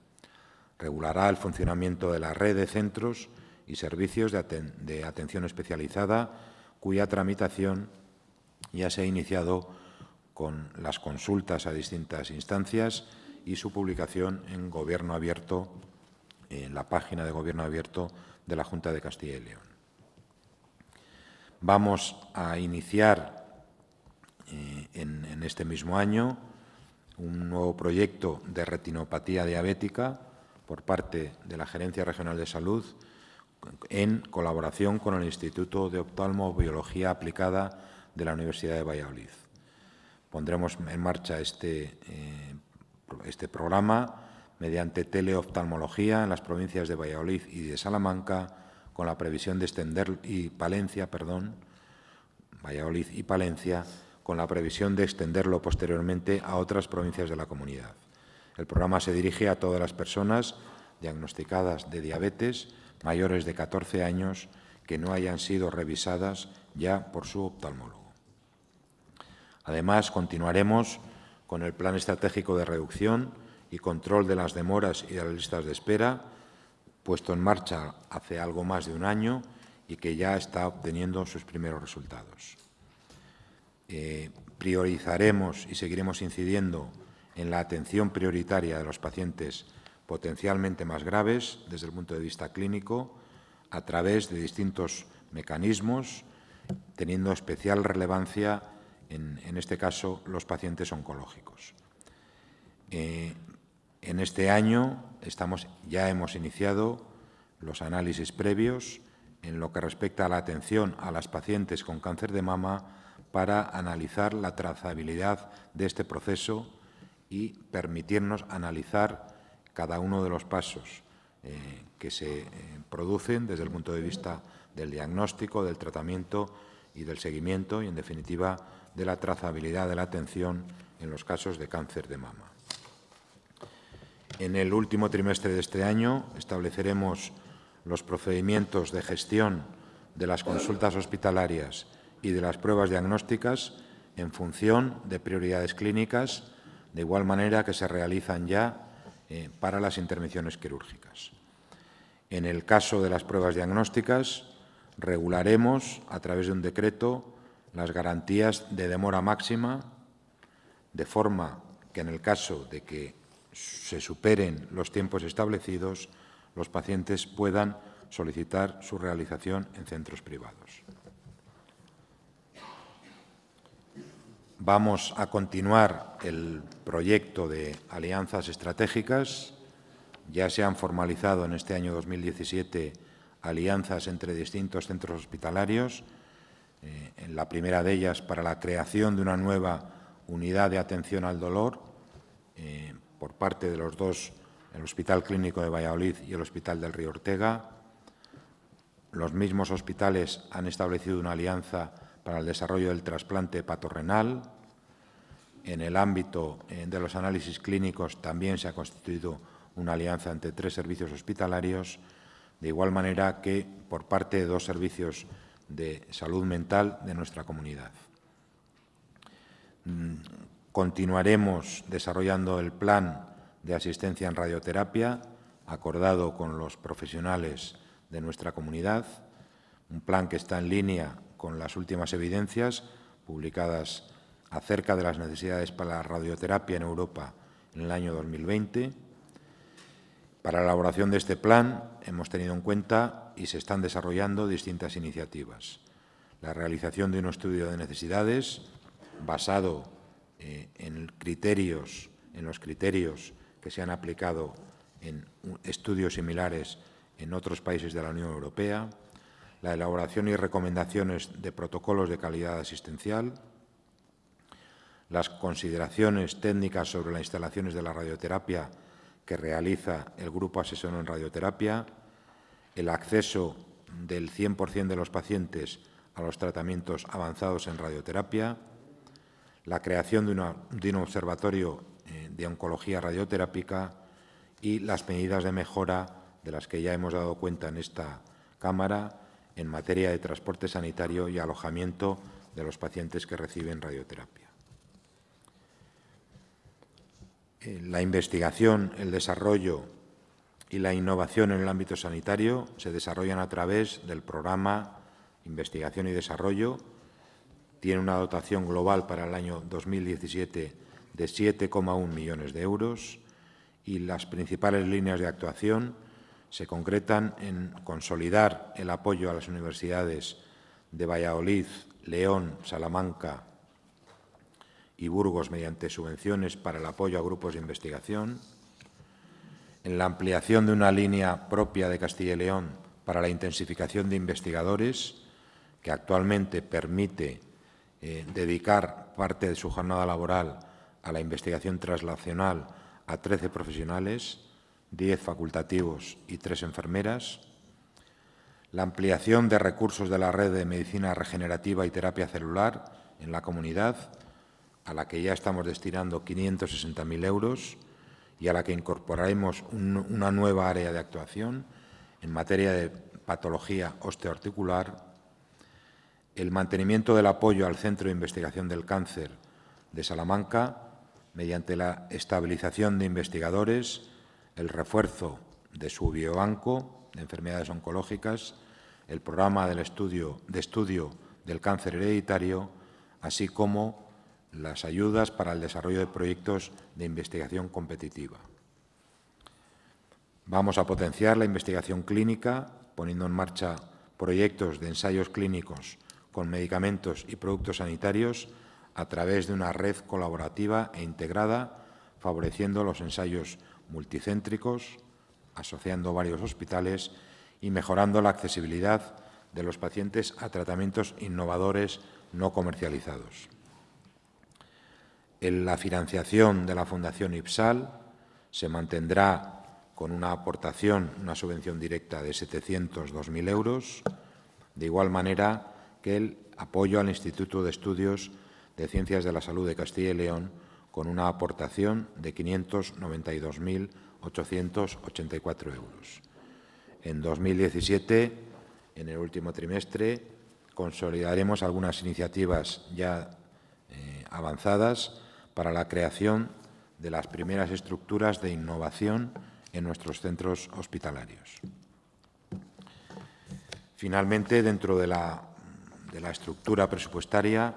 Regulará el funcionamiento de la red de centros y servicios de, atención especializada cuya tramitación ya se ha iniciado con las consultas a distintas instancias y su publicación en Gobierno Abierto, en la página de Gobierno Abierto de la Junta de Castilla y León. Vamos a iniciar eh, en, este mismo año un nuevo proyecto de retinopatía diabética por parte de la Gerencia Regional de Salud en colaboración con el Instituto de Optalmo-Biología Aplicada de la Universidad de Valladolid. Pondremos en marcha este, eh, este programa mediante teleoftalmología en las provincias de Valladolid y de Salamanca, con la previsión de y Palencia, perdón, y Palencia, con la previsión de extenderlo posteriormente a otras provincias de la comunidad. El programa se dirige a todas las personas diagnosticadas de diabetes mayores de 14 años que no hayan sido revisadas ya por su oftalmólogo. Además, continuaremos con el plan estratégico de reducción y control de las demoras y de las listas de espera, puesto en marcha hace algo más de un año y que ya está obteniendo sus primeros resultados. Eh, priorizaremos y seguiremos incidiendo en la atención prioritaria de los pacientes potencialmente más graves desde el punto de vista clínico a través de distintos mecanismos, teniendo especial relevancia en, este caso los pacientes oncológicos. Eh, en este año ya hemos iniciado los análisis previos en lo que respecta a la atención a las pacientes con cáncer de mama para analizar la trazabilidad de este proceso y permitirnos analizar cada uno de los pasos eh, que se eh, producen desde el punto de vista del diagnóstico, del tratamiento y del seguimiento y, en definitiva, de la trazabilidad de la atención en los casos de cáncer de mama. En el último trimestre de este año estableceremos los procedimientos de gestión de las consultas hospitalarias y de las pruebas diagnósticas en función de prioridades clínicas, de igual manera que se realizan ya eh, para las intervenciones quirúrgicas. En el caso de las pruebas diagnósticas, regularemos, a través de un decreto, las garantías de demora máxima, de forma que en el caso de que se superen los tiempos establecidos, los pacientes puedan solicitar su realización en centros privados. Vamos a continuar el proyecto de alianzas estratégicas. Ya se han formalizado en este año 2017 alianzas entre distintos centros hospitalarios eh, en la primera de ellas para la creación de una nueva unidad de atención al dolor eh, por parte de los dos, el Hospital Clínico de Valladolid y el Hospital del Río Ortega. Los mismos hospitales han establecido una alianza para el desarrollo del trasplante hepato-renal. En el ámbito eh, de los análisis clínicos también se ha constituido una alianza entre tres servicios hospitalarios, de igual manera que por parte de dos servicios de salud mental de nuestra comunidad. Mm, continuaremos desarrollando el plan de asistencia en radioterapia acordado con los profesionales de nuestra comunidad, un plan que está en línea con las últimas evidencias publicadas acerca de las necesidades para la radioterapia en Europa en el año 2020. Para la elaboración de este plan hemos tenido en cuenta y se están desarrollando distintas iniciativas. La realización de un estudio de necesidades basado eh, en criterios, en los criterios que se han aplicado en estudios similares en otros países de la Unión Europea, la elaboración y recomendaciones de protocolos de calidad asistencial, las consideraciones técnicas sobre las instalaciones de la radioterapia que realiza el Grupo Asesor en Radioterapia, el acceso del 100% de los pacientes a los tratamientos avanzados en radioterapia, la creación de, un observatorio eh, de oncología radioterápica y las medidas de mejora de las que ya hemos dado cuenta en esta Cámara en materia de transporte sanitario y alojamiento de los pacientes que reciben radioterapia. Eh, la investigación, el desarrollo y la innovación en el ámbito sanitario se desarrollan a través del programa Investigación y Desarrollo. Tiene una dotación global para el año 2017 de 7,1 millones de euros y las principales líneas de actuación se concretan en consolidar el apoyo a las universidades de Valladolid, León, Salamanca y Burgos mediante subvenciones para el apoyo a grupos de investigación, en la ampliación de una línea propia de Castilla y León para la intensificación de investigadores, que actualmente permite eh, dedicar parte de su jornada laboral a la investigación translacional a 13 profesionales, 10 facultativos y 3 enfermeras, la ampliación de recursos de la red de medicina regenerativa y terapia celular en la comunidad, a la que ya estamos destinando 560.000 euros, y a la que incorporaremos una nueva área de actuación en materia de patología osteoarticular, el mantenimiento del apoyo al Centro de Investigación del Cáncer de Salamanca mediante la estabilización de investigadores, el refuerzo de su biobanco de enfermedades oncológicas, el programa del estudio, de estudio del cáncer hereditario, así como las ayudas para el desarrollo de proyectos de investigación competitiva. Vamos a potenciar la investigación clínica, poniendo en marcha proyectos de ensayos clínicos con medicamentos y productos sanitarios a través de una red colaborativa e integrada, favoreciendo los ensayos multicéntricos, asociando varios hospitales y mejorando la accesibilidad de los pacientes a tratamientos innovadores no comercializados la financiación de la Fundación IPSAL se mantendrá con una aportación, una subvención directa de 702.000 euros, de igual manera que el apoyo al Instituto de Estudios de Ciencias de la Salud de Castilla y León con una aportación de 592.884 euros. En 2017, en el último trimestre, consolidaremos algunas iniciativas ya eh, avanzadas para la creación de las primeras estructuras de innovación en nuestros centros hospitalarios. Finalmente, dentro de la, estructura presupuestaria,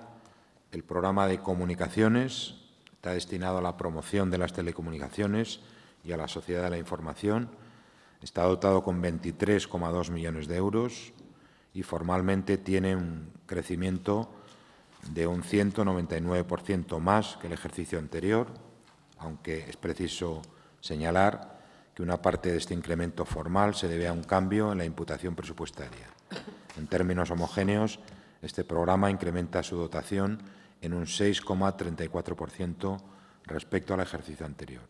el programa de comunicaciones está destinado a la promoción de las telecomunicaciones y a la sociedad de la información. Está dotado con 23,2 millones de euros y formalmente tiene un crecimiento de un 199% más que el ejercicio anterior, aunque es preciso señalar que una parte de este incremento formal se debe a un cambio en la imputación presupuestaria. En términos homogéneos, este programa incrementa su dotación en un 6,34% respecto al ejercicio anterior.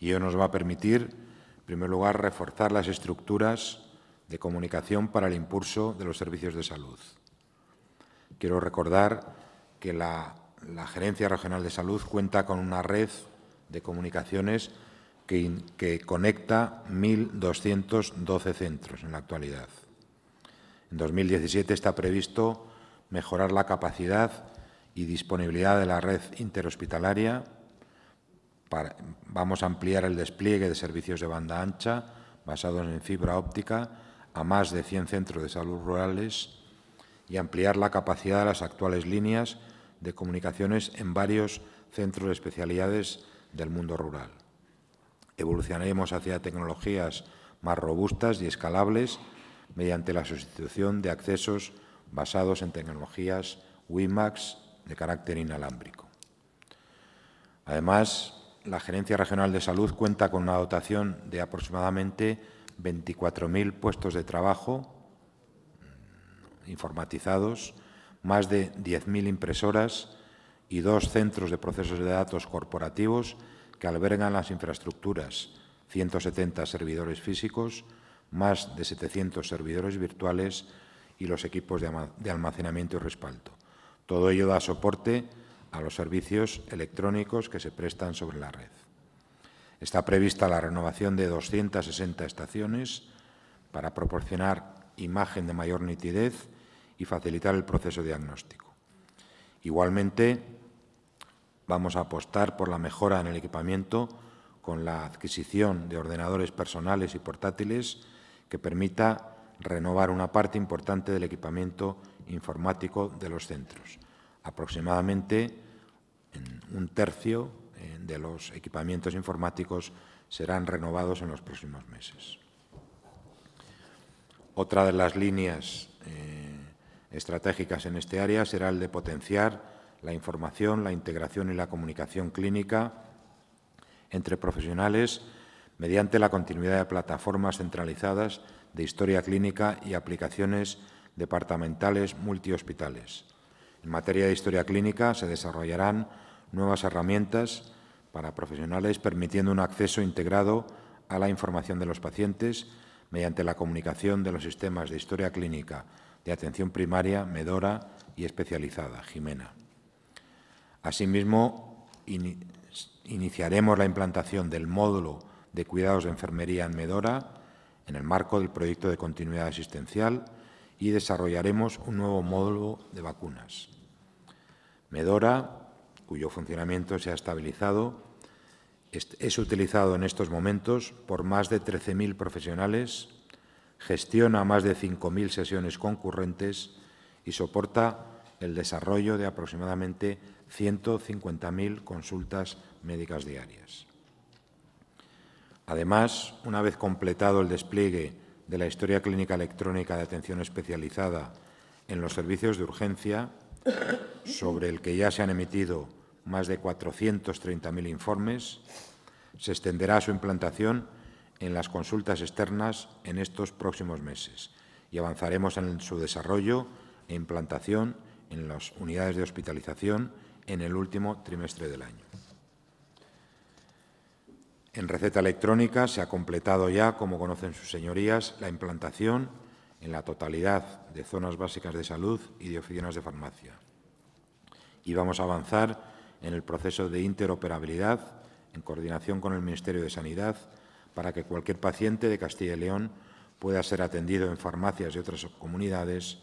Y ello nos va a permitir, en primer lugar, reforzar las estructuras de comunicación para el impulso de los servicios de salud. Quiero recordar que la, Gerencia Regional de Salud cuenta con una red de comunicaciones que, conecta 1.212 centros en la actualidad. En 2017 está previsto mejorar la capacidad y disponibilidad de la red interhospitalaria. vamos a ampliar el despliegue de servicios de banda ancha basados en fibra óptica a más de 100 centros de salud rurales y ampliar la capacidad de las actuales líneas de comunicaciones en varios centros de especialidades del mundo rural. Evolucionaremos hacia tecnologías más robustas y escalables mediante la sustitución de accesos basados en tecnologías WiMAX de carácter inalámbrico. Además, la Gerencia Regional de Salud cuenta con una dotación de aproximadamente 24.000 puestos de trabajo informatizados, más de 10.000 impresoras y dos centros de procesos de datos corporativos que albergan las infraestructuras, 170 servidores físicos, más de 700 servidores virtuales y los equipos de almacenamiento y respaldo. Todo ello da soporte a los servicios electrónicos que se prestan sobre la red. Está prevista la renovación de 260 estaciones para proporcionar imagen de mayor nitidez y facilitar el proceso diagnóstico. Igualmente, vamos a apostar por la mejora en el equipamiento con la adquisición de ordenadores personales y portátiles que permita renovar una parte importante del equipamiento informático de los centros. Aproximadamente en un tercio eh, de los equipamientos informáticos serán renovados en los próximos meses. Otra de las líneas eh, estratégicas en este área será el de potenciar la información, la integración y la comunicación clínica entre profesionales mediante la continuidad de plataformas centralizadas de historia clínica y aplicaciones departamentales multihospitales. En materia de historia clínica se desarrollarán nuevas herramientas para profesionales permitiendo un acceso integrado a la información de los pacientes mediante la comunicación de los sistemas de historia clínica de atención primaria, medora y especializada, Jimena. Asimismo, iniciaremos la implantación del módulo de cuidados de enfermería en Medora en el marco del proyecto de continuidad asistencial y desarrollaremos un nuevo módulo de vacunas. Medora, cuyo funcionamiento se ha estabilizado, es utilizado en estos momentos por más de 13.000 profesionales gestiona más de 5.000 sesiones concurrentes y soporta el desarrollo de aproximadamente 150.000 consultas médicas diarias. Además, una vez completado el despliegue de la historia clínica electrónica de atención especializada en los servicios de urgencia, sobre el que ya se han emitido más de 430.000 informes, se extenderá su implantación en las consultas externas en estos próximos meses y avanzaremos en su desarrollo e implantación en las unidades de hospitalización en el último trimestre del año. En receta electrónica se ha completado ya, como conocen sus señorías, la implantación en la totalidad de zonas básicas de salud y de oficinas de farmacia. Y vamos a avanzar en el proceso de interoperabilidad en coordinación con el Ministerio de Sanidad para que cualquier paciente de Castilla y León pueda ser atendido en farmacias de otras comunidades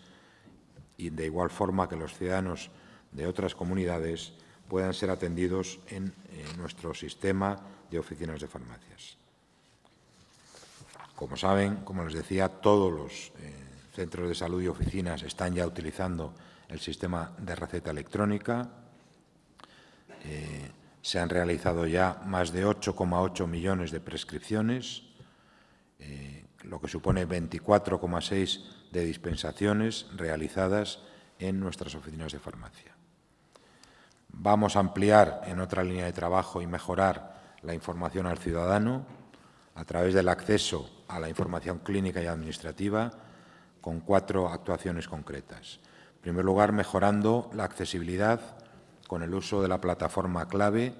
y de igual forma que los ciudadanos de otras comunidades puedan ser atendidos en, eh, nuestro sistema de oficinas de farmacias. Como saben, como les decía, todos los eh, centros de salud y oficinas están ya utilizando el sistema de receta electrónica. Eh, se han realizado ya más de 8,8 millones de prescripciones, eh, lo que supone 24,6 de dispensaciones realizadas en nuestras oficinas de farmacia. Vamos a ampliar en otra línea de trabajo y mejorar la información al ciudadano a través del acceso a la información clínica y administrativa con cuatro actuaciones concretas. En primer lugar, mejorando la accesibilidad con el uso de la plataforma clave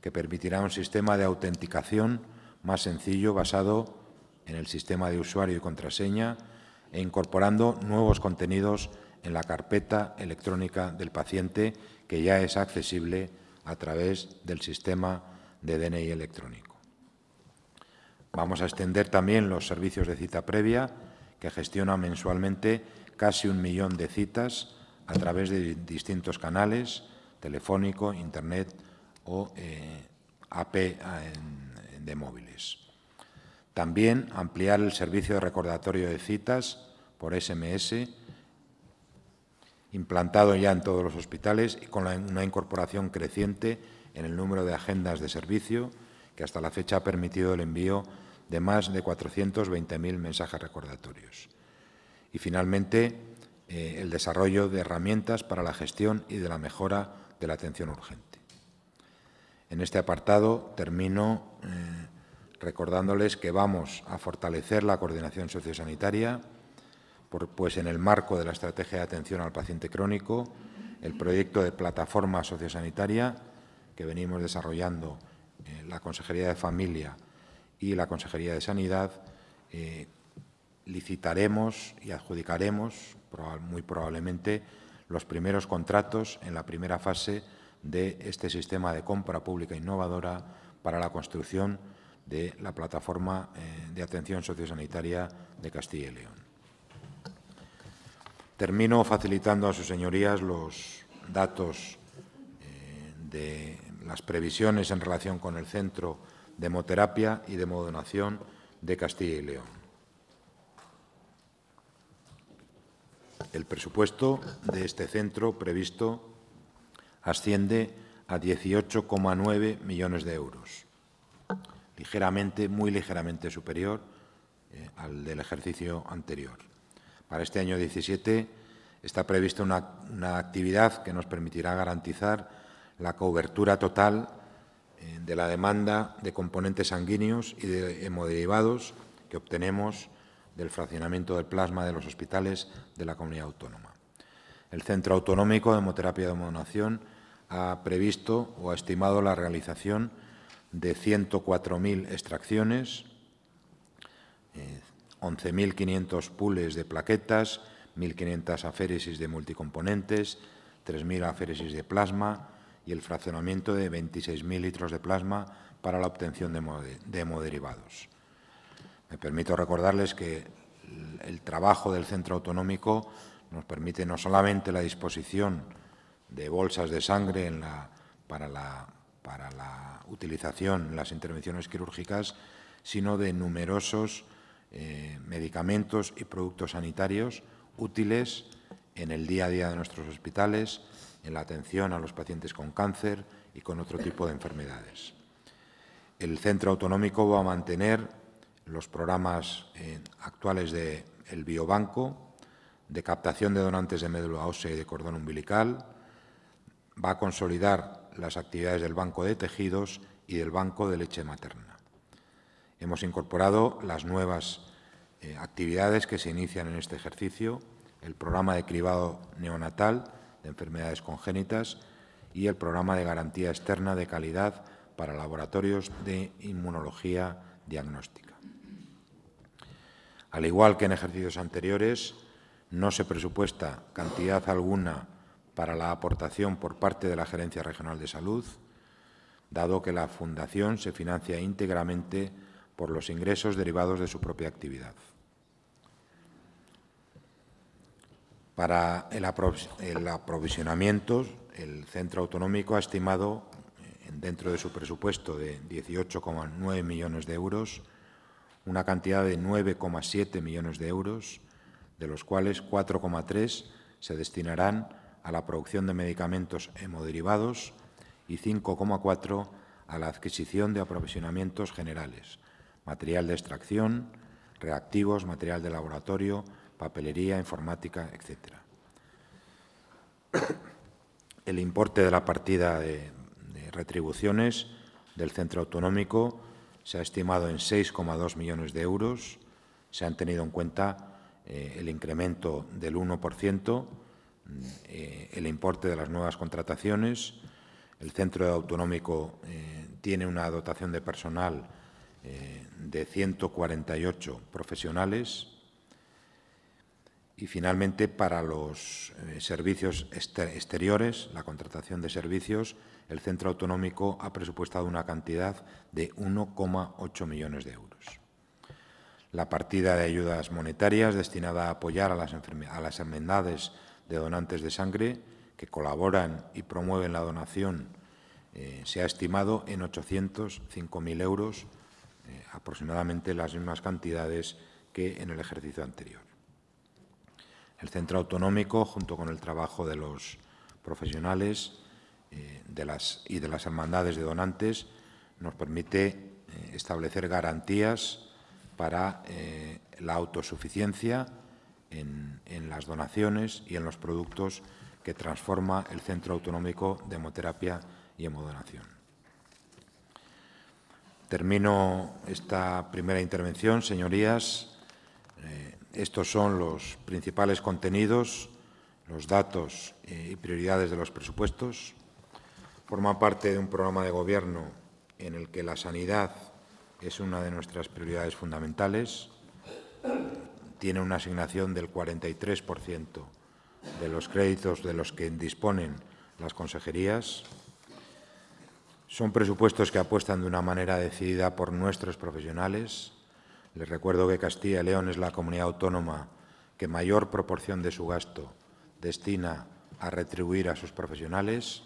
que permitirá un sistema de autenticación más sencillo basado en el sistema de usuario y contraseña e incorporando nuevos contenidos en la carpeta electrónica del paciente que ya es accesible a través del sistema de DNI electrónico. Vamos a extender también los servicios de cita previa que gestiona mensualmente casi un millón de citas a través de distintos canales telefónico, internet o eh, AP ah, de móviles. También ampliar el servicio de recordatorio de citas por SMS, implantado ya en todos los hospitales y con una incorporación creciente en el número de agendas de servicio, que hasta la fecha ha permitido el envío de más de 420.000 mensajes recordatorios. Y finalmente, eh, el desarrollo de herramientas para la gestión y de la mejora de la atención urgente. En este apartado termino eh, recordándoles que vamos a fortalecer la coordinación sociosanitaria, pues en el marco de la estrategia de atención al paciente crónico, el proyecto de plataforma sociosanitaria que venimos desarrollando eh, la Consejería de Familia y la Consejería de Sanidad, eh, licitaremos y adjudicaremos muy probablemente los primeros contratos en la primera fase de este sistema de compra pública innovadora para la construcción de la plataforma eh, de atención sociosanitaria de Castilla y León. Termino facilitando a sus señorías los datos eh, de las previsiones en relación con el centro de hemoterapia y de hemodonación de Castilla y León. El presupuesto de este centro previsto asciende a 18,9 millones de euros, ligeramente, muy ligeramente superior eh, al del ejercicio anterior. Para este año 17 está prevista una, actividad que nos permitirá garantizar la cobertura total eh, de la demanda de componentes sanguíneos y de hemoderivados que obtenemos del fraccionamiento del plasma de los hospitales de la comunidad autónoma. El Centro Autonómico de Hemoterapia de Donación ha previsto o ha estimado la realización de 104.000 extracciones, 11.500 eh, pules de plaquetas, 1.500 aféresis de multicomponentes, 3.000 aféresis de plasma y el fraccionamiento de 26.000 litros de plasma para la obtención de hemoderivados. Me permito recordarles que el trabajo del centro autonómico nos permite no solamente la disposición de bolsas de sangre para, la, utilización en las intervenciones quirúrgicas, sino de numerosos eh, medicamentos y productos sanitarios útiles en el día a día de nuestros hospitales, en la atención a los pacientes con cáncer y con otro tipo de enfermedades. El centro autonómico va a mantener los programas eh, actuales del el biobanco, de captación de donantes de médula ósea y de cordón umbilical, va a consolidar las actividades del banco de tejidos y del banco de leche materna. Hemos incorporado las nuevas eh, actividades que se inician en este ejercicio, el programa de cribado neonatal de enfermedades congénitas y el programa de garantía externa de calidad para laboratorios de inmunología diagnóstica. Al igual que en ejercicios anteriores, no se presupuesta cantidad alguna para la aportación por parte de la Gerencia Regional de Salud, dado que la Fundación se financia íntegramente por los ingresos derivados de su propia actividad. Para el, aprovisionamiento, el Centro Autonómico ha estimado, eh, dentro de su presupuesto de 18,9 millones de euros, una cantidad de 9,7 millones de euros, de los cuales 4,3 se destinarán a la producción de medicamentos hemoderivados y 5,4 a la adquisición de aprovisionamientos generales, material de extracción, reactivos, material de laboratorio, papelería, informática, etc. El importe de la partida de, de retribuciones del centro autonómico se ha estimado en 6,2 millones de euros. Se han tenido en cuenta eh, el incremento del 1%, mm, eh, el importe de las nuevas contrataciones. El centro autonómico eh, tiene una dotación de personal de 148 profesionales. Y finalmente, para los servicios exteriores, la contratación de servicios, el centro autonómico ha presupuestado una cantidad de 1,8 millones de euros. La partida de ayudas monetarias destinada a apoyar a las, a de donantes de sangre que colaboran y promueven la donación eh, se ha estimado en 805.000 euros, eh, aproximadamente las mismas cantidades que en el ejercicio anterior. El centro autonómico, junto con el trabajo de los profesionales, eh, las, y de las hermandades de donantes nos permite eh, establecer garantías para eh, la autosuficiencia en, en, las donaciones y en los productos que transforma el Centro Autonómico de Hemoterapia y Hemodonación. Termino esta primera intervención, señorías. estos son los principales contenidos, los datos y prioridades de los presupuestos forma parte de un programa de gobierno en el que la sanidad es una de nuestras prioridades fundamentales. Tiene una asignación del 43% de los créditos de los que disponen las consejerías. Son presupuestos que apuestan de una manera decidida por nuestros profesionales. Les recuerdo que Castilla y León es la comunidad autónoma que mayor proporción de su gasto destina a retribuir a sus profesionales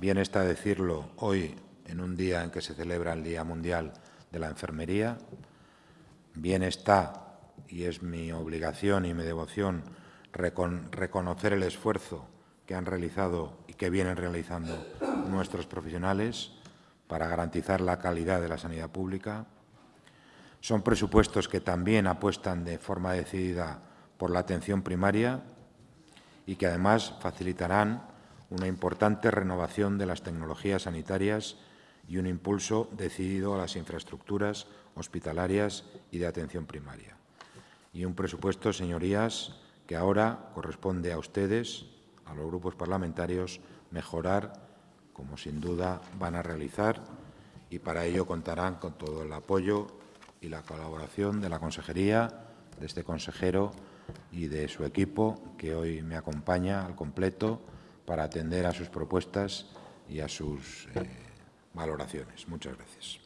Bien está decirlo hoy, en un día en que se celebra el Día Mundial de la Enfermería. Bien está, y es mi obligación y mi devoción, reconocer el esfuerzo que han realizado y que vienen realizando nuestros profesionales para garantizar la calidad de la sanidad pública. Son presupuestos que también apuestan de forma decidida por la atención primaria y que además facilitarán una importante renovación de las tecnologías sanitarias y un impulso decidido a las infraestructuras hospitalarias y de atención primaria. Y un presupuesto, señorías, que ahora corresponde a ustedes, a los grupos parlamentarios, mejorar, como sin duda van a realizar, y para ello contarán con todo el apoyo y la colaboración de la Consejería, de este consejero y de su equipo, que hoy me acompaña al completo para atender a sus propuestas y a sus eh, valoraciones. Muchas gracias.